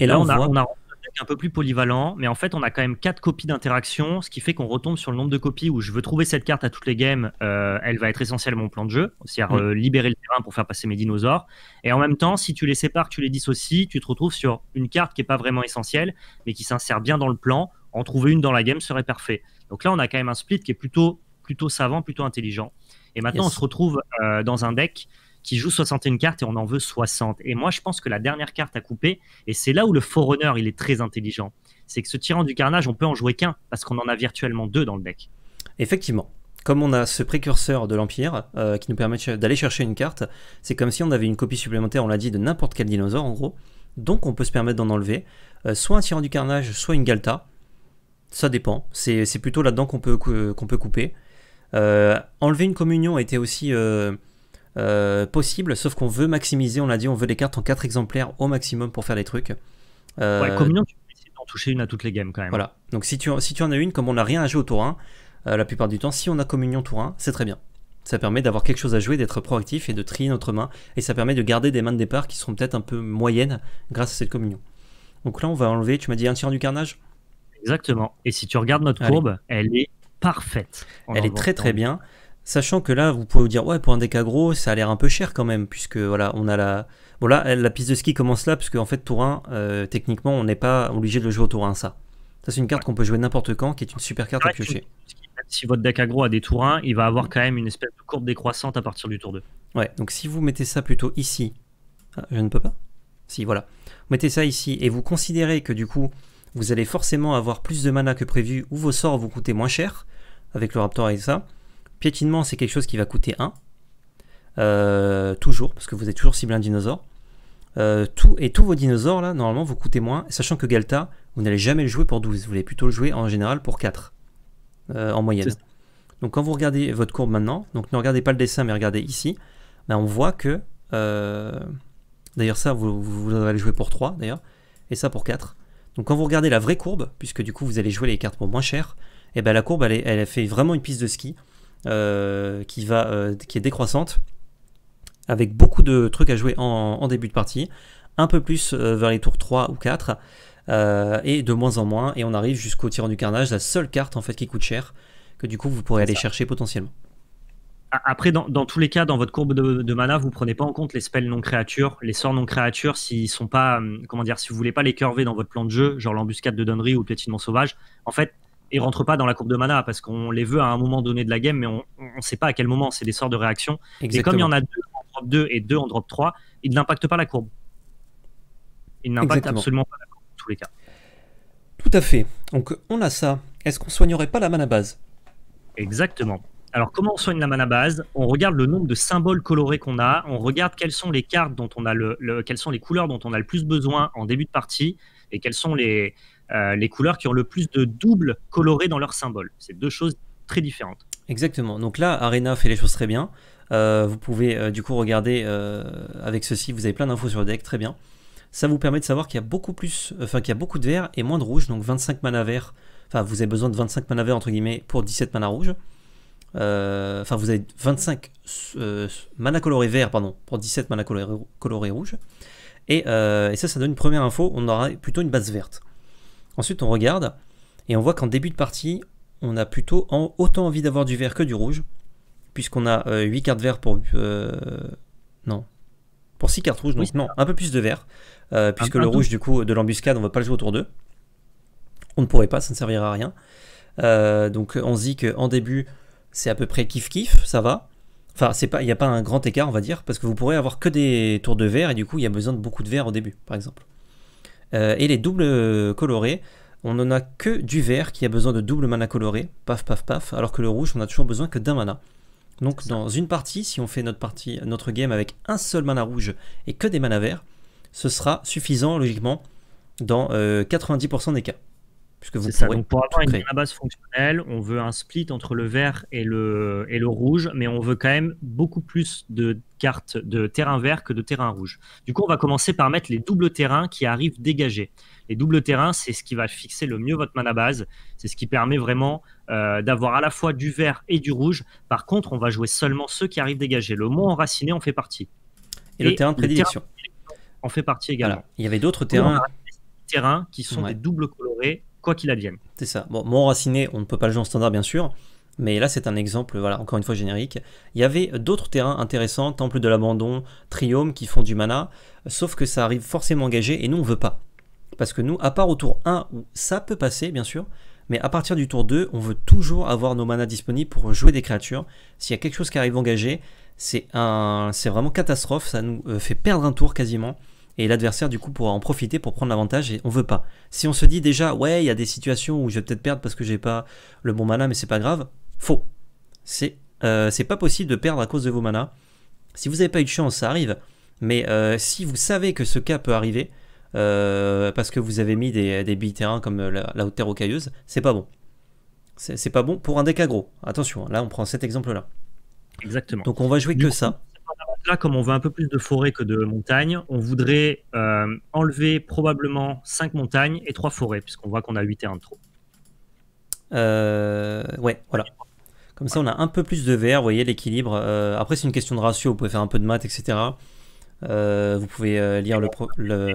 Et là, on, a, un deck un peu plus polyvalent, mais en fait, on a quand même quatre copies d'interaction, ce qui fait qu'on retombe sur le nombre de copies où je veux trouver cette carte à toutes les games, euh, elle va être essentielle à mon plan de jeu, c'est-à-dire mm. euh, libérer le terrain pour faire passer mes dinosaures. Et en même temps, si tu les sépares, tu les dissocies, tu te retrouves sur une carte qui n'est pas vraiment essentielle, mais qui s'insère bien dans le plan. En trouver une dans la game serait parfait. Donc là, on a quand même un split qui est plutôt, plutôt savant, plutôt intelligent. Et maintenant, on se retrouve euh, dans un deck qui joue 61 cartes et on en veut 60. Et moi, je pense que la dernière carte à couper, et c'est là où le Forerunner, il est très intelligent, c'est que ce tyran du carnage, on peut en jouer qu'un, parce qu'on en a virtuellement deux dans le deck. Effectivement. Comme on a ce précurseur de l'Empire euh, qui nous permet d'aller chercher une carte, c'est comme si on avait une copie supplémentaire, on l'a dit, de n'importe quel dinosaure en gros. Donc on peut se permettre d'en enlever euh, soit un tyran du carnage, soit une Galta. Ça dépend. C'est plutôt là-dedans qu'on peut, qu'on peut couper. Euh, enlever une communion était aussi euh, possible, sauf qu'on veut maximiser, on l'a dit, on veut des cartes en quatre exemplaires au maximum pour faire les trucs. Euh, ouais, tu peux essayer d'en toucher une à toutes les games quand même Voilà, donc si tu, en as une, comme on n'a rien à jouer au tour 1, euh, la plupart du temps, si on a communion tour 1, c'est très bien. Ça permet d'avoir quelque chose à jouer, d'être proactif et de trier notre main, et ça permet de garder des mains de départ qui seront peut-être un peu moyennes grâce à cette communion. Donc là, on va enlever, tu m'as dit un tirant du carnage Exactement, et si tu regardes notre courbe, elle est parfaite. Elle est très très bien. Sachant que là, vous pouvez vous dire, ouais, pour un deck aggro ça a l'air un peu cher quand même, puisque voilà, on a la. voilà la piste de ski commence là, puisque en fait, tour 1, euh, techniquement, on n'est pas obligé de le jouer au tour 1, ça. Ça, c'est une carte qu'on peut jouer n'importe quand, qui est une super carte à piocher. Si votre deck aggro a des tours 1, il va avoir quand même une espèce de courbe décroissante à partir du tour 2. Ouais, donc si vous mettez ça plutôt ici, ah, je ne peux pas. Si, voilà. Vous mettez ça ici et vous considérez que du coup, vous allez forcément avoir plus de mana que prévu ou vos sorts vous coûtez moins cher avec le Raptor et ça. Piétinement, c'est quelque chose qui va coûter 1. Euh, toujours, parce que vous êtes toujours ciblé un dinosaure. Euh, tout, et tous vos dinosaures, là, normalement, vous coûtez moins. Sachant que Galta, vous n'allez jamais le jouer pour 12. Vous allez plutôt le jouer en général pour 4, euh, en moyenne. Donc quand vous regardez votre courbe maintenant, donc ne regardez pas le dessin, mais regardez ici, ben, on voit que... d'ailleurs, ça, vous, allez le jouer pour 3, d'ailleurs, et ça pour 4. Donc quand vous regardez la vraie courbe, puisque du coup, vous allez jouer les cartes pour moins cher, et eh ben la courbe, elle, elle fait vraiment une piste de ski. Euh, qui, va, euh, qui est décroissante, avec beaucoup de trucs à jouer en, début de partie, un peu plus euh, vers les tours 3 ou 4, et de moins en moins, et on arrive jusqu'au tirant du carnage, la seule carte en fait qui coûte cher, que du coup vous pourrez aller chercher potentiellement. Après, dans, tous les cas, dans votre courbe de, mana, vous prenez pas en compte les spells non créatures, les sorts non créatures, s'ils sont pas, hum, comment dire, si vous voulez pas les curver dans votre plan de jeu, genre l'embuscade de donnerie ou le piétinement sauvage. En fait, et rentrent pas dans la courbe de mana parce qu'on les veut à un moment donné de la game, mais on ne sait pas à quel moment. C'est des sorts de réaction. Et comme il y en a deux en drop 2 et deux en drop 3, ils n'impactent pas la courbe. Ils n'impactent absolument pas la courbe dans tous les cas. Tout à fait. Donc on a ça. Est-ce qu'on soignerait pas la mana base Exactement. Alors, comment on soigne la mana base On regarde le nombre de symboles colorés qu'on a, on regarde quelles sont les cartes dont on a le, le, quelles sont les couleurs dont on a le plus besoin en début de partie et quelles sont les, euh, les couleurs qui ont le plus de doubles colorés dans leur symbole. C'est deux choses très différentes. Exactement. Donc là, Arena fait les choses très bien. Euh, vous pouvez euh, du coup regarder avec ceci, vous avez plein d'infos sur le deck, très bien. Ça vous permet de savoir qu'il y a beaucoup plus, enfin qu'il y a beaucoup de vert et moins de rouge, donc 25 mana vert. Enfin, vous avez besoin de 25 mana vert entre guillemets pour 17 mana rouge. Enfin, vous avez 25 mana coloré vert, pardon, pour 17 mana coloré rouge rouges. et, ça, ça donne une première info. On aura plutôt une base verte. Ensuite, on regarde et on voit qu'en début de partie, on a plutôt autant envie d'avoir du vert que du rouge, puisqu'on a 8 euh, cartes vert pour... Euh, non. Pour 6 cartes rouges, donc non, un peu plus de vert, euh, puisque le rouge, du coup, de l'embuscade, on va pas le jouer autour d'eux, On ne pourrait pas, ça ne servira à rien. donc on se dit qu'en début, c'est à peu près kiff-kiff, ça va. Enfin, il n'y a pas un grand écart, on va dire, parce que vous pourrez avoir que des tours de vert, et du coup, il y a besoin de beaucoup de vert au début, par exemple. Euh, et les doubles colorés, on n'en a que du vert qui a besoin de double mana coloré, paf paf paf, alors que le rouge, on a toujours besoin que d'un mana. Donc dans une partie, si on fait notre, partie, notre game avec un seul mana rouge et que des manas verts, ce sera suffisant logiquement dans 90% euh, des cas. Puisque vous ça. Donc pour avoir une base fonctionnelle, on veut un split entre le vert et le, et le rouge, mais on veut quand même beaucoup plus de cartes de terrain vert que de terrain rouge. Du coup, on va commencer par mettre les doubles terrains qui arrivent dégagés. Les doubles terrains, c'est ce qui va fixer le mieux votre mana base. C'est ce qui permet vraiment euh, d'avoir à la fois du vert et du rouge. Par contre, on va jouer seulement ceux qui arrivent dégagés. Le mot enraciné en fait partie. Et, le terrain de prédilection. en fait partie également. Il y avait d'autres terrains. Terrains qui sont des doubles colorés quoi qu'il advienne. C'est ça. Bon, mon raciné, on ne peut pas le jouer en standard, bien sûr. Mais là, c'est un exemple, voilà, encore une fois générique. Il y avait d'autres terrains intéressants, Temple de l'Abandon, Triome, qui font du mana, sauf que ça arrive forcément engagé, et nous, on veut pas. Parce que nous, à part au tour 1, où ça peut passer, bien sûr, mais à partir du tour 2, on veut toujours avoir nos manas disponibles pour jouer des créatures. S'il y a quelque chose qui arrive engagé, c'est un... vraiment catastrophe, ça nous euh, fait perdre un tour quasiment et l'adversaire du coup pourra en profiter pour prendre l'avantage et on veut pas. Si on se dit déjà ouais il y a des situations où je vais peut-être perdre parce que j'ai pas le bon mana mais c'est pas grave, faux. C'est euh, c'est pas possible de perdre à cause de vos manas. Si vous n'avez pas eu de chance ça arrive, mais euh, si vous savez que ce cas peut arriver euh, parce que vous avez mis des, des billes terrain comme la, haute terre rocailleuse, c'est pas bon. C'est pas bon pour un deck Attention, hein, là on prend cet exemple là. Exactement. Donc on va jouer que ça là, comme on veut un peu plus de forêt que de montagne, on voudrait euh, enlever probablement 5 montagnes et 3 forêts, puisqu'on voit qu'on a 8 terrains de trop. Euh, ouais, voilà. Comme ça, on a un peu plus de vert, vous voyez l'équilibre. Euh, après, c'est une question de ratio, vous pouvez faire un peu de maths, etc. vous pouvez lire le, le...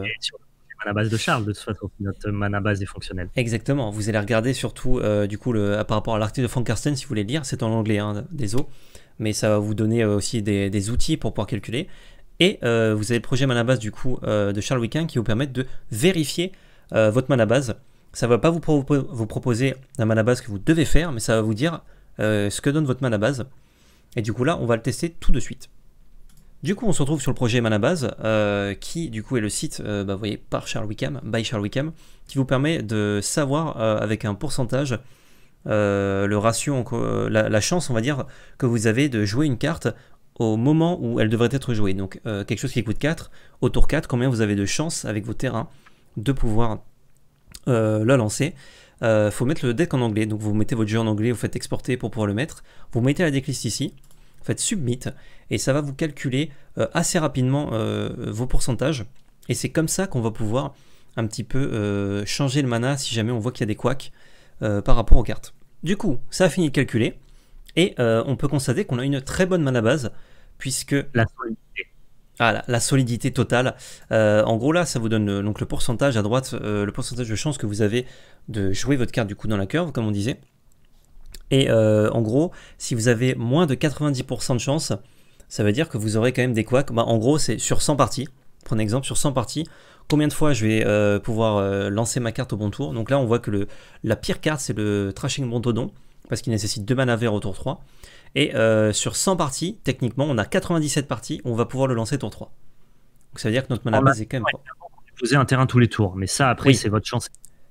base de Charles, de toute notre base des fonctionnels Exactement, vous allez regarder surtout, du coup, par rapport à l'article de Frank Karsten si vous voulez lire, c'est en anglais, hein, des eaux mais ça va vous donner euh, aussi des, outils pour pouvoir calculer. Et euh, vous avez le projet Manabase du coup euh, de Charles wickham qui vous permet de vérifier votre Manabase. Ça ne va pas vous, proposer la Manabase que vous devez faire, mais ça va vous dire ce que donne votre Manabase. Et du coup là, on va le tester tout de suite. Du coup, on se retrouve sur le projet Manabase, qui du coup est le site, bah, vous voyez, par Charles Wickham, by Charles Wickham, qui vous permet de savoir avec un pourcentage euh, le ratio, euh, la, chance, on va dire, que vous avez de jouer une carte au moment où elle devrait être jouée. Donc euh, quelque chose qui coûte 4, au tour 4, combien vous avez de chance avec vos terrains de pouvoir la lancer. Il faut mettre le deck en anglais, donc vous mettez votre jeu en anglais, vous faites exporter pour pouvoir le mettre, vous mettez la decklist ici, faites submit, et ça va vous calculer assez rapidement vos pourcentages, et c'est comme ça qu'on va pouvoir un petit peu changer le mana si jamais on voit qu'il y a des quacks, euh, par rapport aux cartes. Du coup, ça a fini de calculer, et euh, on peut constater qu'on a une très bonne mana base, puisque... La solidité. Ah, la, solidité totale. Euh, en gros, là, ça vous donne le, donc le pourcentage à droite, le pourcentage de chance que vous avez de jouer votre carte du coup dans la curve, comme on disait. Et en gros, si vous avez moins de 90% de chance, ça veut dire que vous aurez quand même des quacks, bah, en gros, c'est sur 100 parties. Prenez exemple, sur 100 parties, combien de fois je vais euh, pouvoir euh, lancer ma carte au bon tour. Donc là, on voit que le, la pire carte, c'est le Trashing Bontodon, parce qu'il nécessite 2 mana au tour 3. Et euh, sur 100 parties, techniquement, on a 97 parties, on va pouvoir le lancer tour 3. Donc ça veut dire que notre mana base est quand même posez un terrain tous les tours, mais ça, après, c'est votre chance.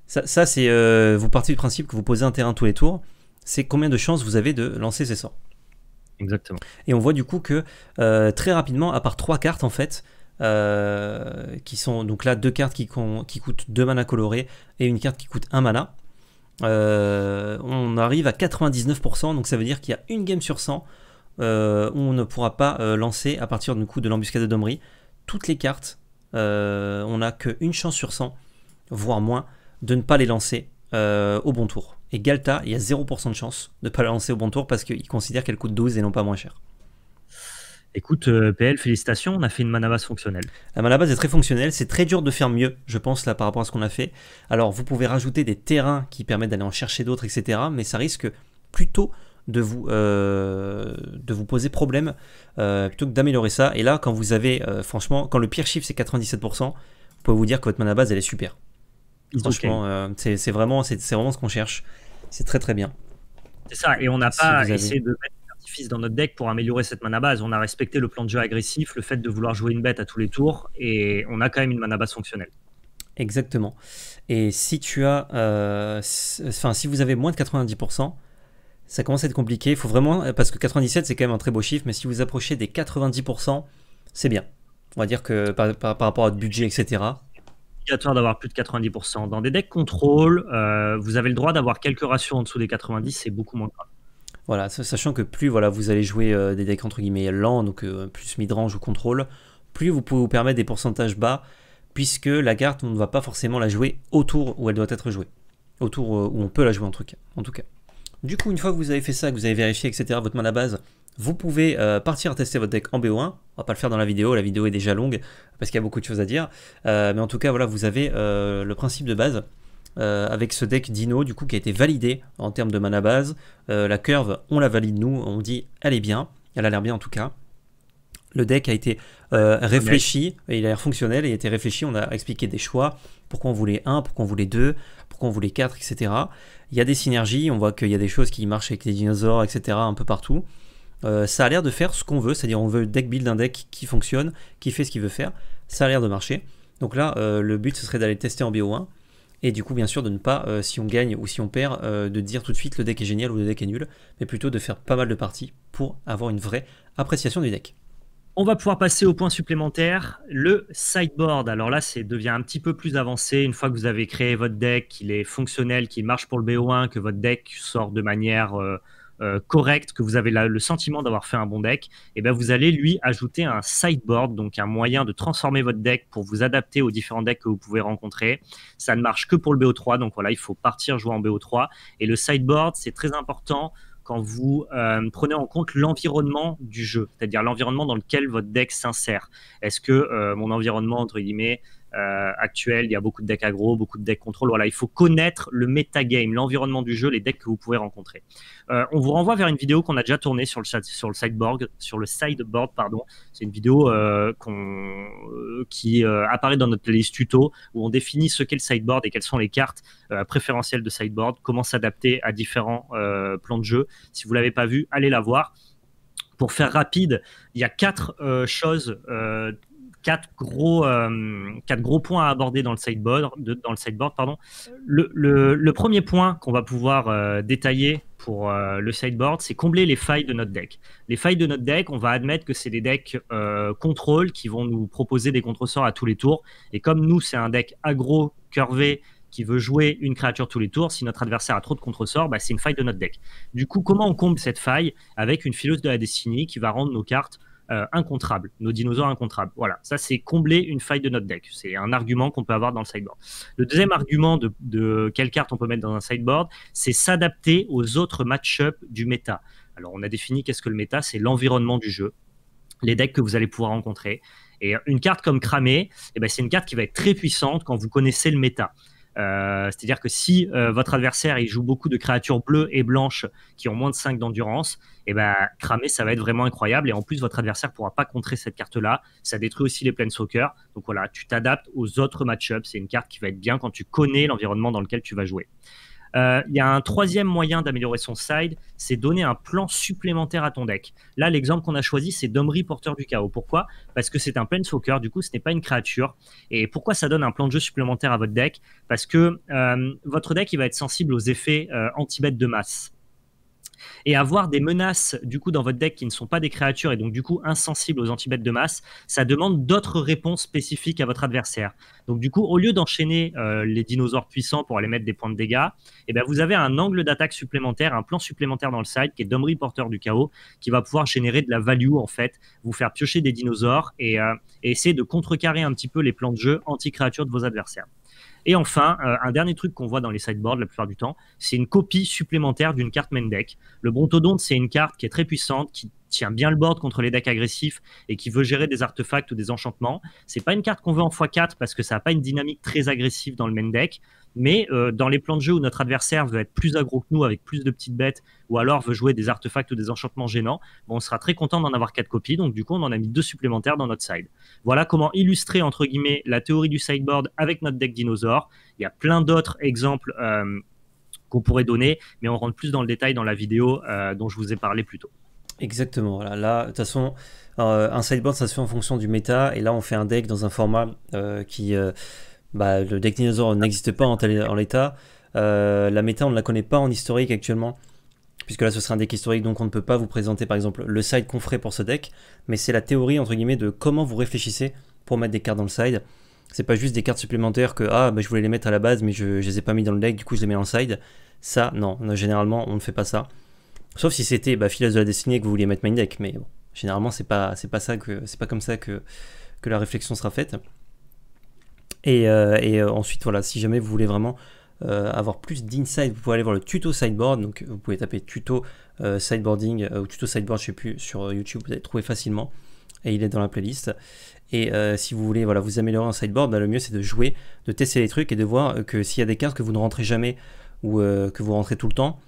Ça, c'est. vous partez du principe que vous posez un terrain tous les tours. C'est combien de chances vous avez de lancer ces sorts Exactement. Et on voit du coup que très rapidement, à part 3 cartes, en fait, euh, qui sont donc là deux cartes qui, coûtent deux mana colorés et une carte qui coûte un mana. Euh, on arrive à 99%, donc ça veut dire qu'il y a une game sur 100 euh, où on ne pourra pas lancer à partir du coup de l'embuscade de Domri toutes les cartes. on n'a qu'une chance sur 100, voire moins, de ne pas les lancer au bon tour. Et Galta, il y a 0% de chance de ne pas la lancer au bon tour parce qu'il considère qu'elle coûte 12 et non pas moins cher. Écoute, euh, PL, félicitations, on a fait une mana base fonctionnelle. La mana base est très fonctionnelle, c'est très dur de faire mieux, je pense, là, par rapport à ce qu'on a fait. Alors, vous pouvez rajouter des terrains qui permettent d'aller en chercher d'autres, etc., mais ça risque plutôt de vous, euh, de vous poser problème euh, plutôt que d'améliorer ça. Et là, quand vous avez, franchement, quand le pire chiffre c'est 97%, vous pouvez vous dire que votre mana base elle est super. Franchement, c'est vraiment, vraiment ce qu'on cherche. C'est très très bien. C'est ça, et on n'a pas essayé de Fils dans notre deck pour améliorer cette mana base. On a respecté le plan de jeu agressif, le fait de vouloir jouer une bête à tous les tours, et on a quand même une mana base fonctionnelle. Exactement. Et si tu as, euh, enfin, si vous avez moins de 90%, ça commence à être compliqué. Il faut vraiment, parce que 97 c'est quand même un très beau chiffre, mais si vous approchez des 90%, c'est bien. On va dire que par, rapport à votre budget, etc. Obligatoire d'avoir plus de 90%. Dans des decks contrôle, euh, vous avez le droit d'avoir quelques rations en dessous des 90, c'est beaucoup moins grave. Voilà, sachant que plus voilà, vous allez jouer euh, des decks entre guillemets lents, donc plus euh, plus midrange ou contrôle, plus vous pouvez vous permettre des pourcentages bas, puisque la carte, on ne va pas forcément la jouer autour où elle doit être jouée. Autour euh, où on peut la jouer en truc En tout cas. Du coup, une fois que vous avez fait ça, que vous avez vérifié, etc., votre main à base, vous pouvez partir tester votre deck en BO1. On va pas le faire dans la vidéo, la vidéo est déjà longue, parce qu'il y a beaucoup de choses à dire. mais en tout cas, voilà, vous avez le principe de base. Euh, avec ce deck Dino, du coup, qui a été validé en termes de mana base. Euh, la curve, on la valide nous, on dit elle est bien, elle a l'air bien en tout cas. Le deck a été euh, réfléchi, il a l'air fonctionnel, il a été réfléchi, on a expliqué des choix, pourquoi on voulait 1, pourquoi on voulait 2, pourquoi on voulait 4, etc. Il y a des synergies, on voit qu'il y a des choses qui marchent avec les dinosaures, etc., un peu partout. ça a l'air de faire ce qu'on veut, c'est-à-dire on veut deck build un deck qui fonctionne, qui fait ce qu'il veut faire, ça a l'air de marcher. Donc là, le but ce serait d'aller tester en BO1. Et du coup, bien sûr, de ne pas, euh, si on gagne ou si on perd, euh, de dire tout de suite le deck est génial ou le deck est nul, mais plutôt de faire pas mal de parties pour avoir une vraie appréciation du deck. On va pouvoir passer au point supplémentaire, le sideboard. Alors là, c'est devient un petit peu plus avancé une fois que vous avez créé votre deck, qu'il est fonctionnel, qu'il marche pour le BO1, que votre deck sort de manière euh, euh, correct, que vous avez le sentiment d'avoir fait un bon deck, et eh ben vous allez lui ajouter un sideboard, donc un moyen de transformer votre deck pour vous adapter aux différents decks que vous pouvez rencontrer. Ça ne marche que pour le BO3, donc voilà, il faut partir jouer en BO3. Et le sideboard, c'est très important quand vous euh, prenez en compte l'environnement du jeu, c'est-à-dire l'environnement dans lequel votre deck s'insère. Est-ce que euh, mon environnement, entre guillemets, euh, actuel. Il y a beaucoup de decks agro, beaucoup de decks contrôle. Voilà, il faut connaître le metagame, l'environnement du jeu, les decks que vous pouvez rencontrer. Euh, on vous renvoie vers une vidéo qu'on a déjà tournée sur le, sur le sideboard. Sur le sideboard pardon. C'est une vidéo euh, euh, qui apparaît dans notre playlist tuto où on définit ce qu'est le sideboard et quelles sont les cartes préférentielles de sideboard, comment s'adapter à différents plans de jeu. Si vous l'avez pas vu, allez la voir pour faire rapide, il y a quatre choses quatre gros, euh, quatre gros points à aborder dans le sideboard. dans le, sideboard pardon. Le, premier point qu'on va pouvoir euh, détailler pour euh, le sideboard, c'est combler les failles de notre deck. Les failles de notre deck, on va admettre que c'est des decks contrôle qui vont nous proposer des contresorts à tous les tours. Et comme nous, c'est un deck aggro, curvé, qui veut jouer une créature tous les tours, si notre adversaire a trop de contresorts, bah, c'est une faille de notre deck. Du coup, comment on comble cette faille avec une fileuse de la destinée qui va rendre nos cartes euh, incontrable, incontrables, nos dinosaures incontrables. Voilà, ça c'est combler une faille de notre deck. C'est un argument qu'on peut avoir dans le sideboard. Le deuxième argument de, quelle carte on peut mettre dans un sideboard, c'est s'adapter aux autres match-up du méta. Alors on a défini qu'est-ce que le méta, c'est l'environnement du jeu, les decks que vous allez pouvoir rencontrer. Et une carte comme Cramé, eh ben, c'est une carte qui va être très puissante quand vous connaissez le méta. Euh, c'est-à-dire que si euh, votre adversaire il joue beaucoup de créatures bleues et blanches qui ont moins de 5 d'endurance, et eh ben cramer ça va être vraiment incroyable. Et en plus, votre adversaire pourra pas contrer cette carte-là. Ça détruit aussi les planeswalkers. Donc voilà, tu t'adaptes aux autres match-ups. C'est une carte qui va être bien quand tu connais l'environnement dans lequel tu vas jouer. Euh, il y a un troisième moyen d'améliorer son side, c'est donner un plan supplémentaire à ton deck. Là, l'exemple qu'on a choisi, c'est Domri, porteur du chaos. Pourquoi Parce que c'est un planeswalker, du coup, ce n'est pas une créature. Et pourquoi ça donne un plan de jeu supplémentaire à votre deck Parce que euh, votre deck, il va être sensible aux effets euh, anti-bêtes de masse. Et avoir des menaces du coup dans votre deck qui ne sont pas des créatures et donc du coup insensibles aux anti-bêtes de masse, ça demande d'autres réponses spécifiques à votre adversaire. Donc du coup, au lieu d'enchaîner euh, les dinosaures puissants pour aller mettre des points de dégâts, eh ben, vous avez un angle d'attaque supplémentaire, un plan supplémentaire dans le side qui est Domri porteur du chaos, qui va pouvoir générer de la value en fait, vous faire piocher des dinosaures et, euh, et essayer de contrecarrer un petit peu les plans de jeu anti-créatures de vos adversaires. Et enfin, euh, un dernier truc qu'on voit dans les sideboards la plupart du temps, c'est une copie supplémentaire d'une carte main deck. Le Brontodonte, c'est une carte qui est très puissante, qui tient bien le board contre les decks agressifs et qui veut gérer des artefacts ou des enchantements. C'est pas une carte qu'on veut en x4 parce que ça n'a pas une dynamique très agressive dans le main deck, mais euh, dans les plans de jeu où notre adversaire veut être plus agro que nous avec plus de petites bêtes ou alors veut jouer des artefacts ou des enchantements gênants, on sera très content d'en avoir quatre copies. Donc du coup, on en a mis deux supplémentaires dans notre side. Voilà comment illustrer entre guillemets la théorie du sideboard avec notre deck dinosaure. Il y a plein d'autres exemples. Euh, qu'on pourrait donner, mais on rentre plus dans le détail dans la vidéo euh, dont je vous ai parlé plus tôt. Exactement. Voilà. Là, de toute façon, euh, un sideboard, ça se fait en fonction du méta. Et là, on fait un deck dans un format euh, qui. Euh, bah, le deck dinosaure n'existe pas en, l'état. la méta, on ne la connaît pas en historique actuellement. Puisque là, ce serait un deck historique, donc on ne peut pas vous présenter, par exemple, le side qu'on ferait pour ce deck. Mais c'est la théorie, entre guillemets, de comment vous réfléchissez pour mettre des cartes dans le side. C'est pas juste des cartes supplémentaires que ah bah, je voulais les mettre à la base mais je, je les ai pas mis dans le deck du coup je les mets en side. Ça non, généralement on ne fait pas ça. Sauf si c'était bah, de la Destinée que vous vouliez mettre main deck, mais bon, généralement c'est pas c'est pas ça que c'est pas comme ça que, que la réflexion sera faite. Et, euh, euh, ensuite voilà, si jamais vous voulez vraiment euh, avoir plus d'insight, vous pouvez aller voir le tuto sideboard. Donc vous pouvez taper tuto sideboarding ou tuto sideboard, je sais plus, sur YouTube, vous allez trouver facilement. Et il est dans la playlist. Et si vous voulez voilà, vous améliorer en sideboard, bah, le mieux c'est de jouer, de tester les trucs et de voir que s'il y a des cartes que vous ne rentrez jamais ou que vous rentrez tout le temps,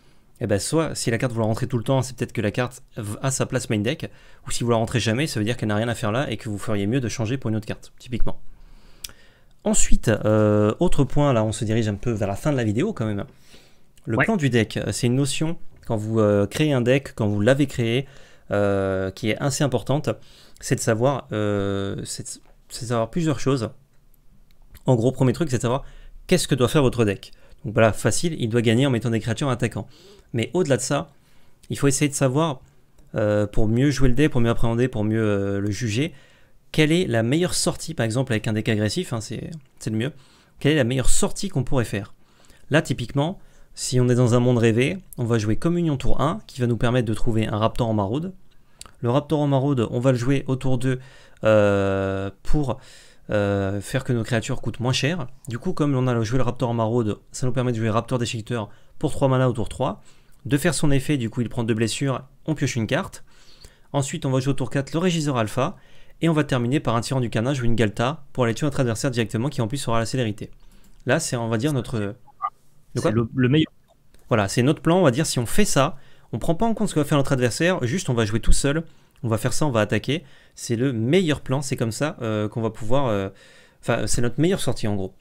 et eh ben, soit si la carte vous la rentrez tout le temps, c'est peut-être que la carte a sa place main deck, ou si vous la rentrez jamais, ça veut dire qu'elle n'a rien à faire là et que vous feriez mieux de changer pour une autre carte, typiquement. Ensuite, euh, autre point, là on se dirige un peu vers la fin de la vidéo quand même. Le plan du deck, euh, c'est une notion quand vous euh, créez un deck, quand vous l'avez créé, qui est assez importante, c'est de savoir, c'est de savoir plusieurs choses. En gros, premier truc, c'est de savoir qu'est-ce que doit faire votre deck. Donc voilà, facile, il doit gagner en mettant des créatures en attaquant. Mais au-delà de ça, il faut essayer de savoir, euh, pour mieux jouer le dé, pour mieux appréhender, pour mieux euh, le juger, quelle est la meilleure sortie, par exemple avec un deck agressif, hein, c'est le mieux, quelle est la meilleure sortie qu'on pourrait faire. Là, typiquement, si on est dans un monde rêvé, on va jouer Communion tour 1, qui va nous permettre de trouver un Raptor en maraude. Le Raptor en maraude, on va le jouer au tour 2 euh, pour euh, faire que nos créatures coûtent moins cher. Du coup, comme on a joué le Raptor en maraude, ça nous permet de jouer Raptor déchiqueteur pour 3 mana au tour 3. De faire son effet, du coup, il prend 2 blessures, on pioche une carte. Ensuite, on va jouer au tour 4 le régisseur Alpha. Et on va terminer par un tyran du carnage ou une Galta pour aller tuer notre adversaire directement qui en plus aura la célérité. Là, c'est, on va dire, notre. le, meilleur. Voilà, c'est notre plan. On va dire, si on fait ça, on prend pas en compte ce que va faire notre adversaire, juste on va jouer tout seul on va faire ça, on va attaquer. C'est le meilleur plan, c'est comme ça euh, qu'on va pouvoir. Euh, enfin, c'est notre meilleure sortie en gros.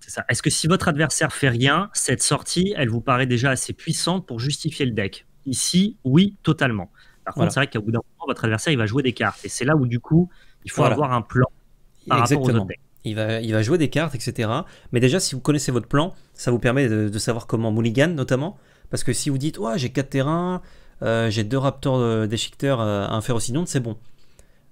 C'est ça. Est-ce que si votre adversaire fait rien, cette sortie, elle vous paraît déjà assez puissante pour justifier le deck Ici, oui, totalement. Par contre, c'est vrai qu'au bout d'un moment, votre adversaire, il va jouer des cartes. Et c'est là où, du coup, il faut avoir un plan par rapport au deck. Il va, il va jouer des cartes, etc. Mais déjà, si vous connaissez votre plan, ça vous permet de, savoir comment mulligan, notamment. Parce que si vous dites, ouais, j'ai 4 terrains, euh, j'ai deux Raptors euh, déchiqueteurs, euh, un Ferrocidonte, c'est bon.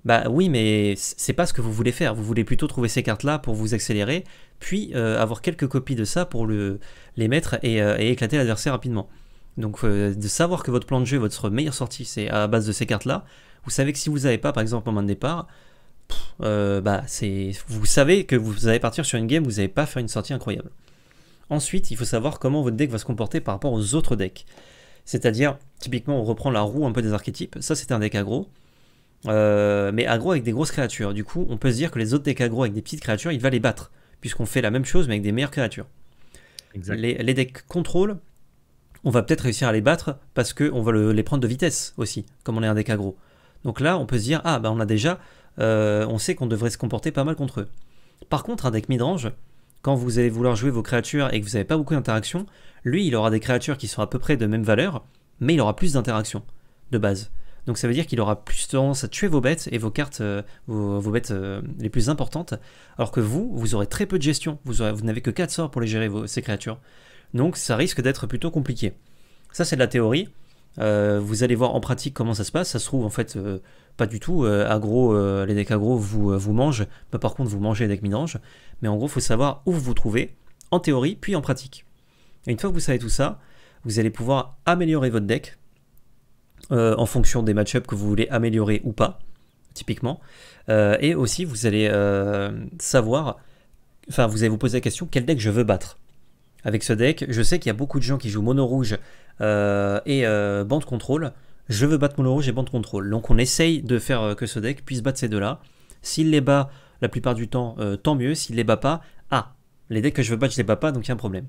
Bah oui, mais c'est pas ce que vous voulez faire. Vous voulez plutôt trouver ces cartes-là pour vous accélérer, puis avoir quelques copies de ça pour les mettre et, éclater l'adversaire rapidement. Donc de savoir que votre plan de jeu, votre meilleure sortie, c'est à base de ces cartes-là, vous savez que si vous n'avez pas, par exemple, au moment de départ, bah, vous savez que vous allez partir sur une game, vous n'allez pas faire une sortie incroyable. Ensuite, il faut savoir comment votre deck va se comporter par rapport aux autres decks. C'est-à-dire, typiquement, on reprend la roue un peu des archétypes. Ça, c'est un deck aggro. Euh, mais aggro avec des grosses créatures. Du coup, on peut se dire que les autres decks aggro avec des petites créatures, il va les battre. Puisqu'on fait la même chose, mais avec des meilleures créatures. Les, decks contrôle, on va peut-être réussir à les battre parce qu'on va les prendre de vitesse aussi, comme on est un deck aggro. Donc là, on peut se dire, ah, bah on a déjà, euh, on sait qu'on devrait se comporter pas mal contre eux. Par contre, un deck midrange, quand vous allez vouloir jouer vos créatures et que vous n'avez pas beaucoup d'interactions, lui, il aura des créatures qui sont à peu près de même valeur, mais il aura plus d'interactions de base. Donc ça veut dire qu'il aura plus tendance à tuer vos bêtes et vos cartes, euh, vos, bêtes euh, les plus importantes, alors que vous, vous aurez très peu de gestion, vous, n'avez que 4 sorts pour les gérer, vos, ces créatures. Donc ça risque d'être plutôt compliqué. Ça c'est de la théorie, euh, vous allez voir en pratique comment ça se passe. Ça se trouve en fait euh, pas du tout. agro, euh, les decks agro vous, vous mangent. par contre, vous mangez les decks midrange. Mais en gros, il faut savoir où vous vous trouvez en théorie puis en pratique. Et une fois que vous savez tout ça, vous allez pouvoir améliorer votre deck en fonction des match-ups que vous voulez améliorer ou pas, typiquement. et aussi, vous allez savoir, enfin, vous allez vous poser la question quel deck je veux battre avec ce deck. Je sais qu'il y a beaucoup de gens qui jouent mono rouge euh, et euh, bande contrôle. Je veux battre mono rouge et bande contrôle. Donc on essaye de faire euh, que ce deck puisse battre ces deux-là. S'il les bat la plupart du temps, tant mieux. S'il les bat pas, ah, les decks que je veux battre, je les bats pas, donc il y a un problème.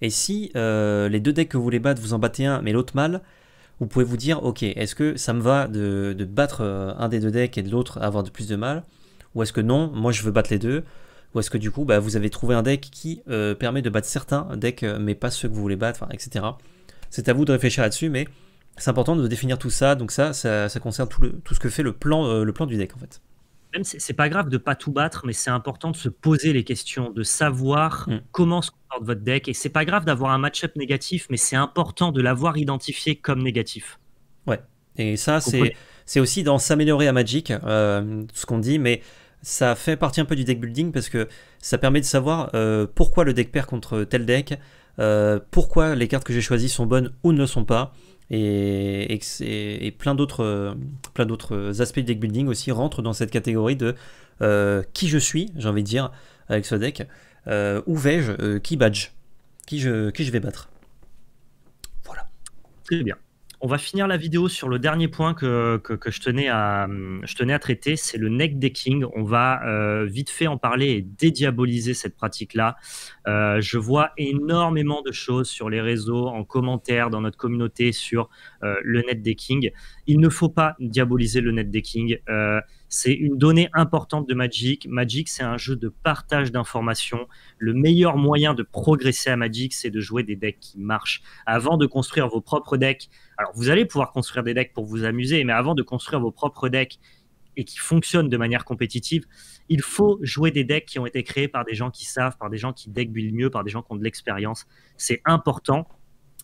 Et si les deux decks que vous voulez battre, vous en battez un, mais l'autre mal, vous pouvez vous dire, ok, est-ce que ça me va de, de battre un des deux decks et de l'autre avoir de plus de mal Ou est-ce que non, moi je veux battre les deux ou est-ce que du coup, bah, vous avez trouvé un deck qui euh, permet de battre certains decks, euh, mais pas ceux que vous voulez battre, etc. C'est à vous de réfléchir là-dessus, mais c'est important de définir tout ça. Donc ça, ça, concerne tout, le, tout, ce que fait le plan, euh, le plan du deck, en fait. c'est pas grave de pas tout battre, mais c'est important de se poser les questions, de savoir mm. comment se comporte votre deck. Et c'est pas grave d'avoir un match-up négatif, mais c'est important de l'avoir identifié comme négatif. Ouais. Et ça, c'est aussi dans s'améliorer à Magic, ce qu'on dit, mais ça fait partie un peu du deck building parce que ça permet de savoir euh, pourquoi le deck perd contre tel deck, euh, pourquoi les cartes que j'ai choisies sont bonnes ou ne sont pas, et, plein d'autres euh, plein d'autres aspects du deck building aussi rentrent dans cette catégorie de qui je suis, j'ai envie de dire, avec ce deck, où vais-je, qui badge, qui je, qui je vais battre. Voilà. Très bien on va finir la vidéo sur le dernier point que, je, tenais à, je tenais à traiter, c'est le neck decking. On va euh, vite fait en parler et dédiaboliser cette pratique-là. Euh, je vois énormément de choses sur les réseaux, en commentaire, dans notre communauté sur euh, le net decking. Il ne faut pas diaboliser le net decking. C'est une donnée importante de Magic. Magic, c'est un jeu de partage d'informations. Le meilleur moyen de progresser à Magic, c'est de jouer des decks qui marchent. Avant de construire vos propres decks, alors vous allez pouvoir construire des decks pour vous amuser, mais avant de construire vos propres decks et qui fonctionnent de manière compétitive, il faut jouer des decks qui ont été créés par des gens qui savent, par des gens qui deck mieux, par des gens qui ont de l'expérience. C'est important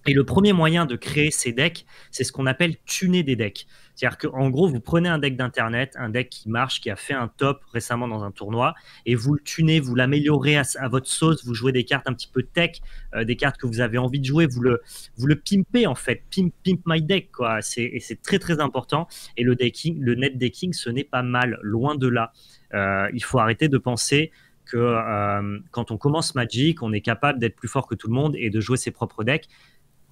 et le premier moyen de créer ces decks, c'est ce qu'on appelle tuner des decks. C'est-à-dire qu'en gros, vous prenez un deck d'Internet, un deck qui marche, qui a fait un top récemment dans un tournoi, et vous le tunez, vous l'améliorez à, votre sauce, vous jouez des cartes un petit peu tech, euh, des cartes que vous avez envie de jouer, vous le, vous le pimpez en fait, pimp, pimp my deck, quoi. Et c'est très très important. Et le, decking, le net decking, ce n'est pas mal, loin de là. Euh, il faut arrêter de penser que euh, quand on commence Magic, on est capable d'être plus fort que tout le monde et de jouer ses propres decks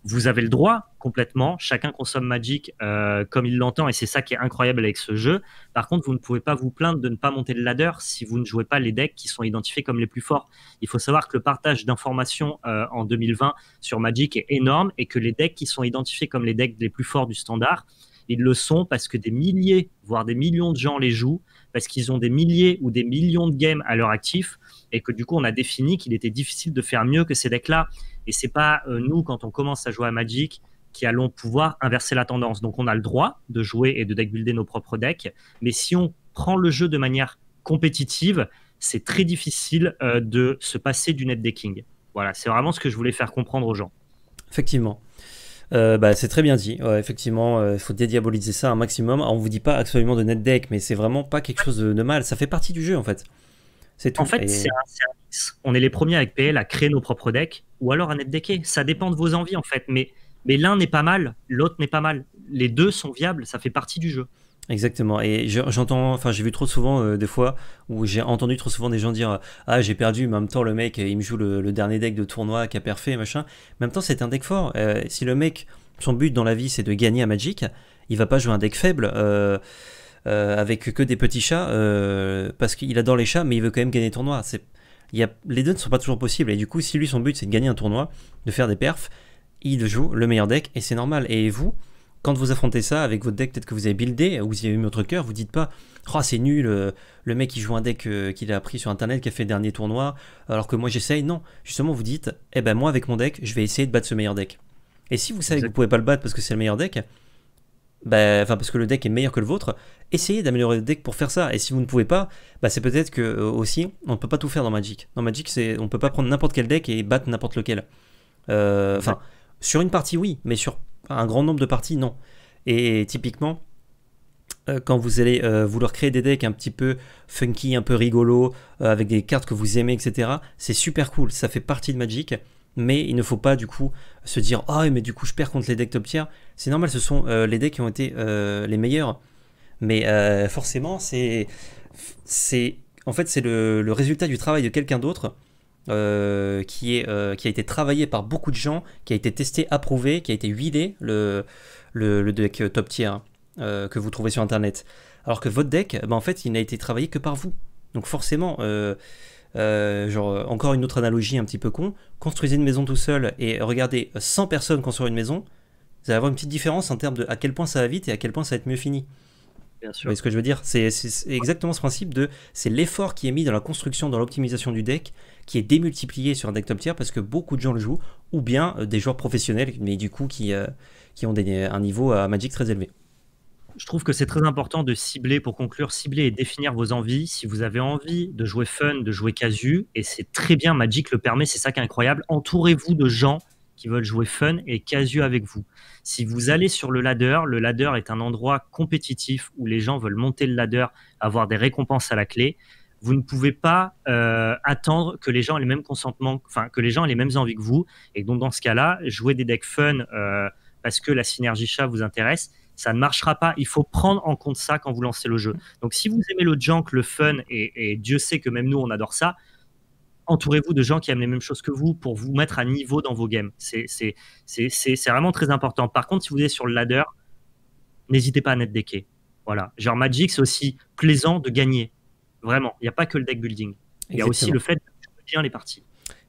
vous avez le droit complètement, chacun consomme Magic euh, comme il l'entend, et c'est ça qui est incroyable avec ce jeu. Par contre, vous ne pouvez pas vous plaindre de ne pas monter de ladder si vous ne jouez pas les decks qui sont identifiés comme les plus forts. Il faut savoir que le partage d'informations euh, en 2020 sur Magic est énorme, et que les decks qui sont identifiés comme les decks les plus forts du standard, ils le sont parce que des milliers, voire des millions de gens les jouent, parce qu'ils ont des milliers ou des millions de games à leur actif et que du coup on a défini qu'il était difficile de faire mieux que ces decks-là. Et c'est pas euh, nous quand on commence à jouer à Magic qui allons pouvoir inverser la tendance. Donc on a le droit de jouer et de deck nos propres decks, mais si on prend le jeu de manière compétitive, c'est très difficile euh, de se passer du net decking. Voilà, c'est vraiment ce que je voulais faire comprendre aux gens. Effectivement. Euh, bah, c'est très bien dit. effectivement, il euh, faut dédiaboliser ça un maximum. on vous dit pas absolument de net deck, mais c'est vraiment pas quelque chose de, mal. Ça fait partie du jeu en fait. En fait, c'est un, service, On est les premiers avec PL à créer nos propres decks ou alors à net decker. Ça dépend de vos envies en fait, mais mais l'un n'est pas mal, l'autre n'est pas mal. Les deux sont viables. Ça fait partie du jeu. Exactement. Et j'entends, enfin, j'ai vu trop souvent euh, des fois où j'ai entendu trop souvent des gens dire Ah, j'ai perdu, mais en même temps, le mec, il me joue le, dernier deck de tournoi qui a perfé, machin. En même temps, c'est un deck fort. Euh, si le mec, son but dans la vie, c'est de gagner à Magic, il va pas jouer un deck faible. Euh, avec que des petits chats parce qu'il adore les chats mais il veut quand même gagner le tournoi c'est a, les deux ne sont pas toujours possibles et du coup si lui son but c'est de gagner un tournoi de faire des perfs il joue le meilleur deck et c'est normal et vous quand vous affrontez ça avec votre deck peut-être que vous avez buildé, ou vous avez eu votre cœur, vous dites pas « oh, c'est nul, euh, le mec qui joue un deck euh, qu'il a appris sur internet, qui a fait le dernier tournoi, alors que moi j'essaye. » Non, justement vous dites « Eh ben moi avec mon deck, je vais essayer de battre ce meilleur deck. » Et si vous savez que vous pouvez pas le battre parce que c'est le meilleur deck, ben, enfin parce que le deck est meilleur que le vôtre, essayez d'améliorer le deck pour faire ça. Et si vous ne pouvez pas, bah c'est peut-être que euh, aussi on ne peut pas tout faire dans Magic. Dans Magic, c'est on peut pas prendre n'importe quel deck et battre n'importe lequel. Enfin, sur une partie oui, mais sur un grand nombre de parties, non. Et typiquement, euh, quand vous allez euh, vouloir créer des decks un petit peu funky, un peu rigolo, euh, avec des cartes que vous aimez, etc. C'est super cool, ça fait partie de Magic, mais il ne faut pas du coup se dire Ah, oh, mais du coup je perds contre les decks top tiers ». C'est normal, ce sont les decks qui ont été les meilleurs. Mais forcément, c'est. En fait, c'est le résultat du travail de quelqu'un d'autre euh, qui, est, euh, qui a été travaillé par beaucoup de gens, qui a été testé, approuvé, qui a été huilé, le, le, deck euh, top tier hein, que vous trouvez sur internet. Alors que votre deck, bah, en fait, il n'a été travaillé que par vous. Donc forcément, genre, encore une autre analogie un petit peu con, construisez une maison tout seul et regardez 100 personnes construire une maison, vous allez avoir une petite différence en termes de à quel point ça va vite et à quel point ça va être mieux fini. Bien sûr. Vous ce que je veux dire C'est exactement ce principe de c'est l'effort qui est mis dans la construction, dans l'optimisation du deck qui est démultiplié sur un deck top tier parce que beaucoup de gens le jouent, ou bien euh, des joueurs professionnels, mais du coup qui, euh, ont un niveau à euh, Magic très élevé. Je trouve que c'est très important de cibler, pour conclure, cibler et définir vos envies. Si vous avez envie de jouer fun, de jouer casu, et c'est très bien, Magic le permet, c'est ça qui est incroyable, entourez-vous de gens qui veulent jouer fun et casu avec vous. Si vous allez sur le ladder, le ladder est un endroit compétitif où les gens veulent monter le ladder, avoir des récompenses à la clé vous ne pouvez pas euh, attendre que les gens aient les mêmes consentements, enfin que les gens aient les mêmes envies que vous. Et donc dans ce cas-là, jouer des decks fun euh, parce que la synergie chat vous intéresse, ça ne marchera pas. Il faut prendre en compte ça quand vous lancez le jeu. Donc si vous aimez le junk, le fun, et, Dieu sait que même nous on adore ça, entourez-vous de gens qui aiment les mêmes choses que vous pour vous mettre à niveau dans vos games. C'est vraiment très important. Par contre, si vous êtes sur le ladder, n'hésitez pas à net decker. Voilà. Genre Magic, c'est aussi plaisant de gagner Vraiment, il n'y a pas que le deck building. Il y a aussi le fait de bien les parties.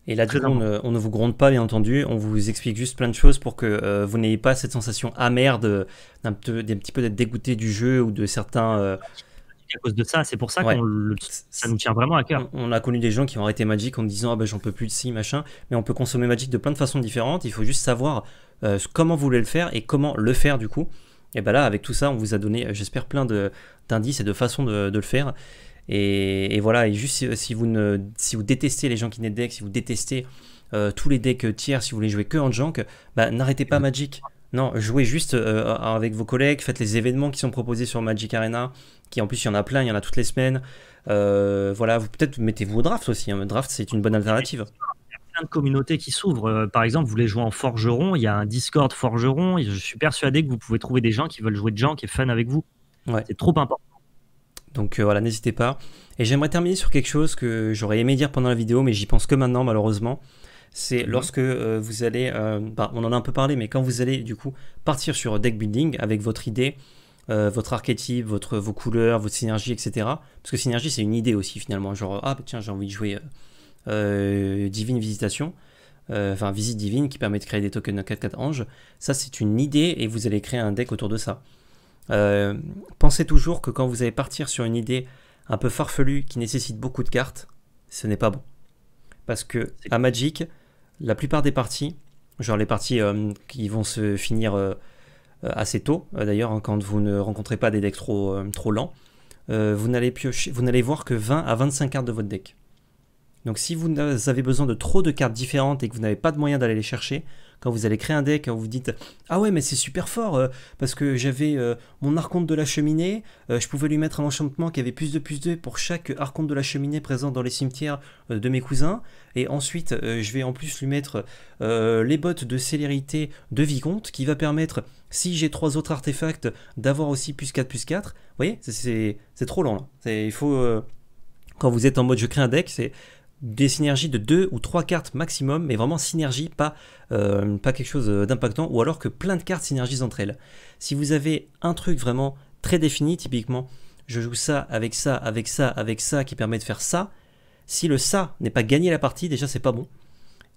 Et là, on ne, vous gronde pas, bien entendu. On vous explique juste plein de choses pour que euh, vous n'ayez pas cette sensation amère d'un petit peu d'être dégoûté du jeu ou de certains. Euh, à cause de ça, c'est pour ça que ça nous tient vraiment à cœur. On, a connu des gens qui ont arrêté Magic en disant ah ben j'en peux plus de si machin, mais on peut consommer Magic de plein de façons différentes. Il faut juste savoir euh, comment vous voulez le faire et comment le faire du coup. Et ben là, avec tout ça, on vous a donné, j'espère, plein d'indices et de façons de, de le faire. Et, voilà, et juste si, vous ne, si vous détestez les gens qui de deck, si vous détestez euh, tous les decks tiers, si vous voulez jouer que en junk, bah, n'arrêtez pas Magic. Non, jouez juste euh, avec vos collègues, faites les événements qui sont proposés sur Magic Arena, qui en plus il y en a plein, il y en a toutes les semaines. Euh, voilà, vous peut-être mettez-vous au draft aussi. Hein. Le Draft, c'est une bonne alternative Il y a plein de communautés qui s'ouvrent. Par exemple, vous voulez jouer en forgeron, il y a un Discord forgeron. je suis persuadé que vous pouvez trouver des gens qui veulent jouer de gens, qui est fun avec vous. Ouais. C'est trop important donc euh, voilà, n'hésitez pas. Et j'aimerais terminer sur quelque chose que j'aurais aimé dire pendant la vidéo, mais j'y pense que maintenant, malheureusement. C'est mhm. lorsque euh, vous allez, euh, bah, on en a un peu parlé, mais quand vous allez du coup partir sur deck building avec votre idée, votre archétype, votre, vos couleurs, votre synergie, etc. Parce que synergie, c'est une idée aussi finalement. Genre, ah bah, tiens, j'ai envie de jouer Divine Visitation. Enfin, visite divine qui permet de créer des tokens 4-4 anges. Ça, c'est une idée et vous allez créer un deck autour de ça. Euh, pensez toujours que quand vous allez partir sur une idée un peu farfelue qui nécessite beaucoup de cartes, ce n'est pas bon. Parce que à Magic, la plupart des parties, genre les parties euh, qui vont se finir euh, assez tôt, d'ailleurs, hein, quand vous ne rencontrez pas des decks trop, trop lents, vous n'allez piocher, vous n'allez voir que 20 à 25 cartes de votre deck. Donc si vous avez besoin de trop de cartes différentes et que vous n'avez pas de moyen d'aller les chercher, quand vous allez créer un deck, vous vous dites Ah ouais, mais c'est super fort euh, parce que j'avais euh, mon archonte de la cheminée, euh, je pouvais lui mettre un enchantement qui avait plus de plus 2 pour chaque archonte de la cheminée présent dans les cimetières de mes cousins, et ensuite je vais en plus lui mettre les bottes de célérité de Vicomte qui va permettre, si j'ai trois autres artefacts, d'avoir aussi plus 4 plus 4. Vous voyez, c'est trop lent là. Il faut. quand vous êtes en mode je crée un deck, c'est des synergies de deux ou trois cartes maximum, mais vraiment synergie, pas, euh, pas quelque chose euh, d'impactant, ou alors que plein de cartes synergisent entre elles. Si vous avez un truc vraiment très défini, typiquement, je joue ça avec ça, avec ça, avec ça, qui permet de faire ça, si le ça n'est pas gagné la partie, déjà c'est pas bon.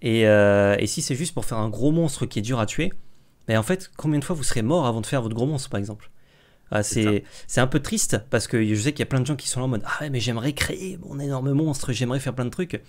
Et, euh, si c'est juste pour faire un gros monstre qui est dur à tuer, mais ben, en fait, combien de fois vous serez mort avant de faire votre gros monstre, par exemple ah, c'est un peu triste parce que je sais qu'il y a plein de gens qui sont là en mode Ah ouais, mais j'aimerais créer mon énorme monstre, j'aimerais faire plein de trucs.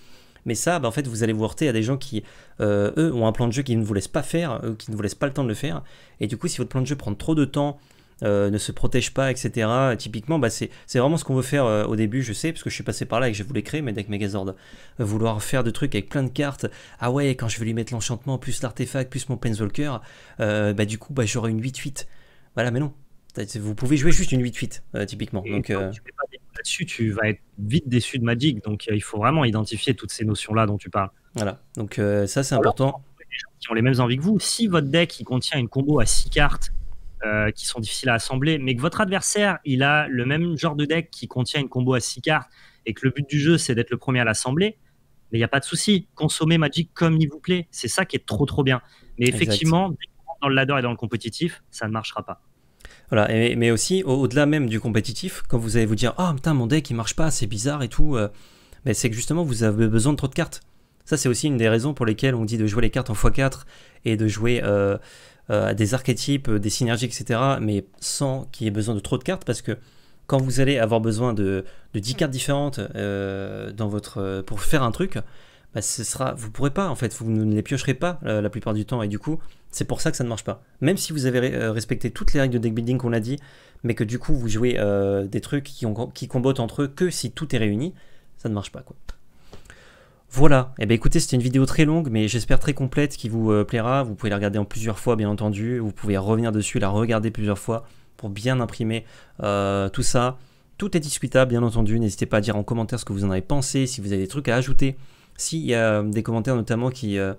Mais ça, bah, en fait, vous allez vous heurter à des gens qui, euh, eux, ont un plan de jeu qui ne vous laisse pas faire, euh, qui ne vous laissent pas le temps de le faire. Et du coup, si votre plan de jeu prend trop de temps, euh, ne se protège pas, etc., typiquement, bah, c'est vraiment ce qu'on veut faire au début, je sais, parce que je suis passé par là et que je voulais créer mais decks Megazord. Vouloir faire de trucs avec plein de cartes, ah ouais, quand je vais lui mettre l'enchantement, plus l'artefact, plus mon Planeswalker, bah, du coup, bah, j'aurai une 8-8. Voilà, mais non, vous pouvez jouer juste une 8-8, euh, typiquement. donc, euh, tu pas là-dessus, tu vas être vite déçu de Magic. Donc, euh, il faut vraiment identifier toutes ces notions-là dont tu parles. Voilà, donc ça, c'est important. Les gens qui ont les mêmes envies que vous, si votre deck il contient une combo à 6 cartes qui sont difficiles à assembler, mais que votre adversaire il a le même genre de deck qui contient une combo à 6 cartes et que le but du jeu c'est d'être le premier à l'assembler, mais il n'y a pas de souci. Consommez Magic comme il vous plaît. C'est ça qui est trop trop bien. Mais effectivement, dans le ladder et dans le compétitif, ça ne marchera pas. Voilà, mais aussi au-delà même du compétitif, quand vous allez vous dire Ah oh, putain, mon deck il marche pas, c'est bizarre et tout, mais euh, ben, c'est que justement vous avez besoin de trop de cartes. Ça, c'est aussi une des raisons pour lesquelles on dit de jouer les cartes en x4 et de jouer euh, euh des archétypes, des synergies, etc., mais sans qu'il y ait besoin de trop de cartes parce que quand vous allez avoir besoin de, de 10 cartes différentes euh, dans votre, pour faire un truc, bah, ce sera, vous pourrez pas en fait, vous ne les piocherez pas euh, la plupart du temps et du coup c'est pour ça que ça ne marche pas. Même si vous avez euh, respecté toutes les règles de deck building qu'on a dit, mais que du coup vous jouez euh, des trucs qui, ont, qui combattent entre eux que si tout est réuni, ça ne marche pas quoi. Voilà, et eh bien écoutez, c'était une vidéo très longue, mais j'espère très complète qui vous plaira. Vous pouvez la regarder en plusieurs fois, bien entendu. Vous pouvez revenir dessus, la regarder plusieurs fois pour bien imprimer tout ça. Tout est discutable, bien entendu. N'hésitez pas à dire en commentaire ce que vous en avez pensé, si vous avez des trucs à ajouter s'il y a euh, des commentaires notamment qui, euh,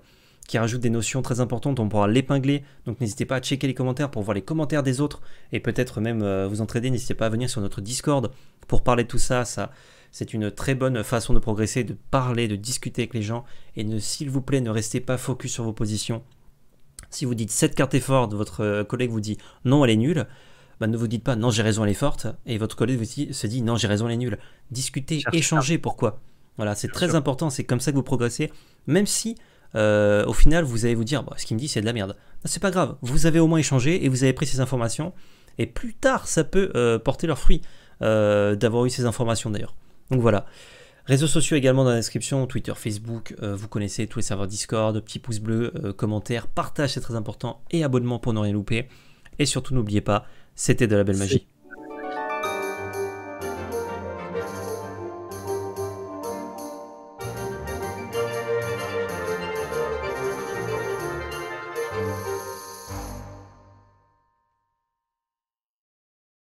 qui rajoutent des notions très importantes, on pourra l'épingler. Donc n'hésitez pas à checker les commentaires pour voir les commentaires des autres et peut-être même euh, vous entraider. N'hésitez pas à venir sur notre Discord pour parler de tout ça. ça c'est une très bonne façon de progresser, de parler, de discuter avec les gens. Et s'il vous plaît, ne restez pas focus sur vos positions. Si vous dites cette carte est forte, votre collègue vous dit non, elle est nulle. Bah, ne vous dites pas non j'ai raison elle est forte et votre collègue vous se dit non j'ai raison elle est nulle. Discutez, échangez pourquoi. Voilà, c'est très important, c'est comme ça que vous progressez, même si euh, au final vous allez vous dire, bah, ce qu'il me dit c'est de la merde. Bah, c'est pas grave, vous avez au moins échangé et vous avez pris ces informations, et plus tard ça peut euh, porter leurs fruits euh, d'avoir eu ces informations d'ailleurs. Donc voilà. Réseaux sociaux également dans la description, Twitter, Facebook, vous connaissez tous les serveurs Discord, Petit pouce bleus, commentaires, partage c'est très important, et abonnement pour ne rien louper. Et surtout n'oubliez pas, c'était de la belle magie.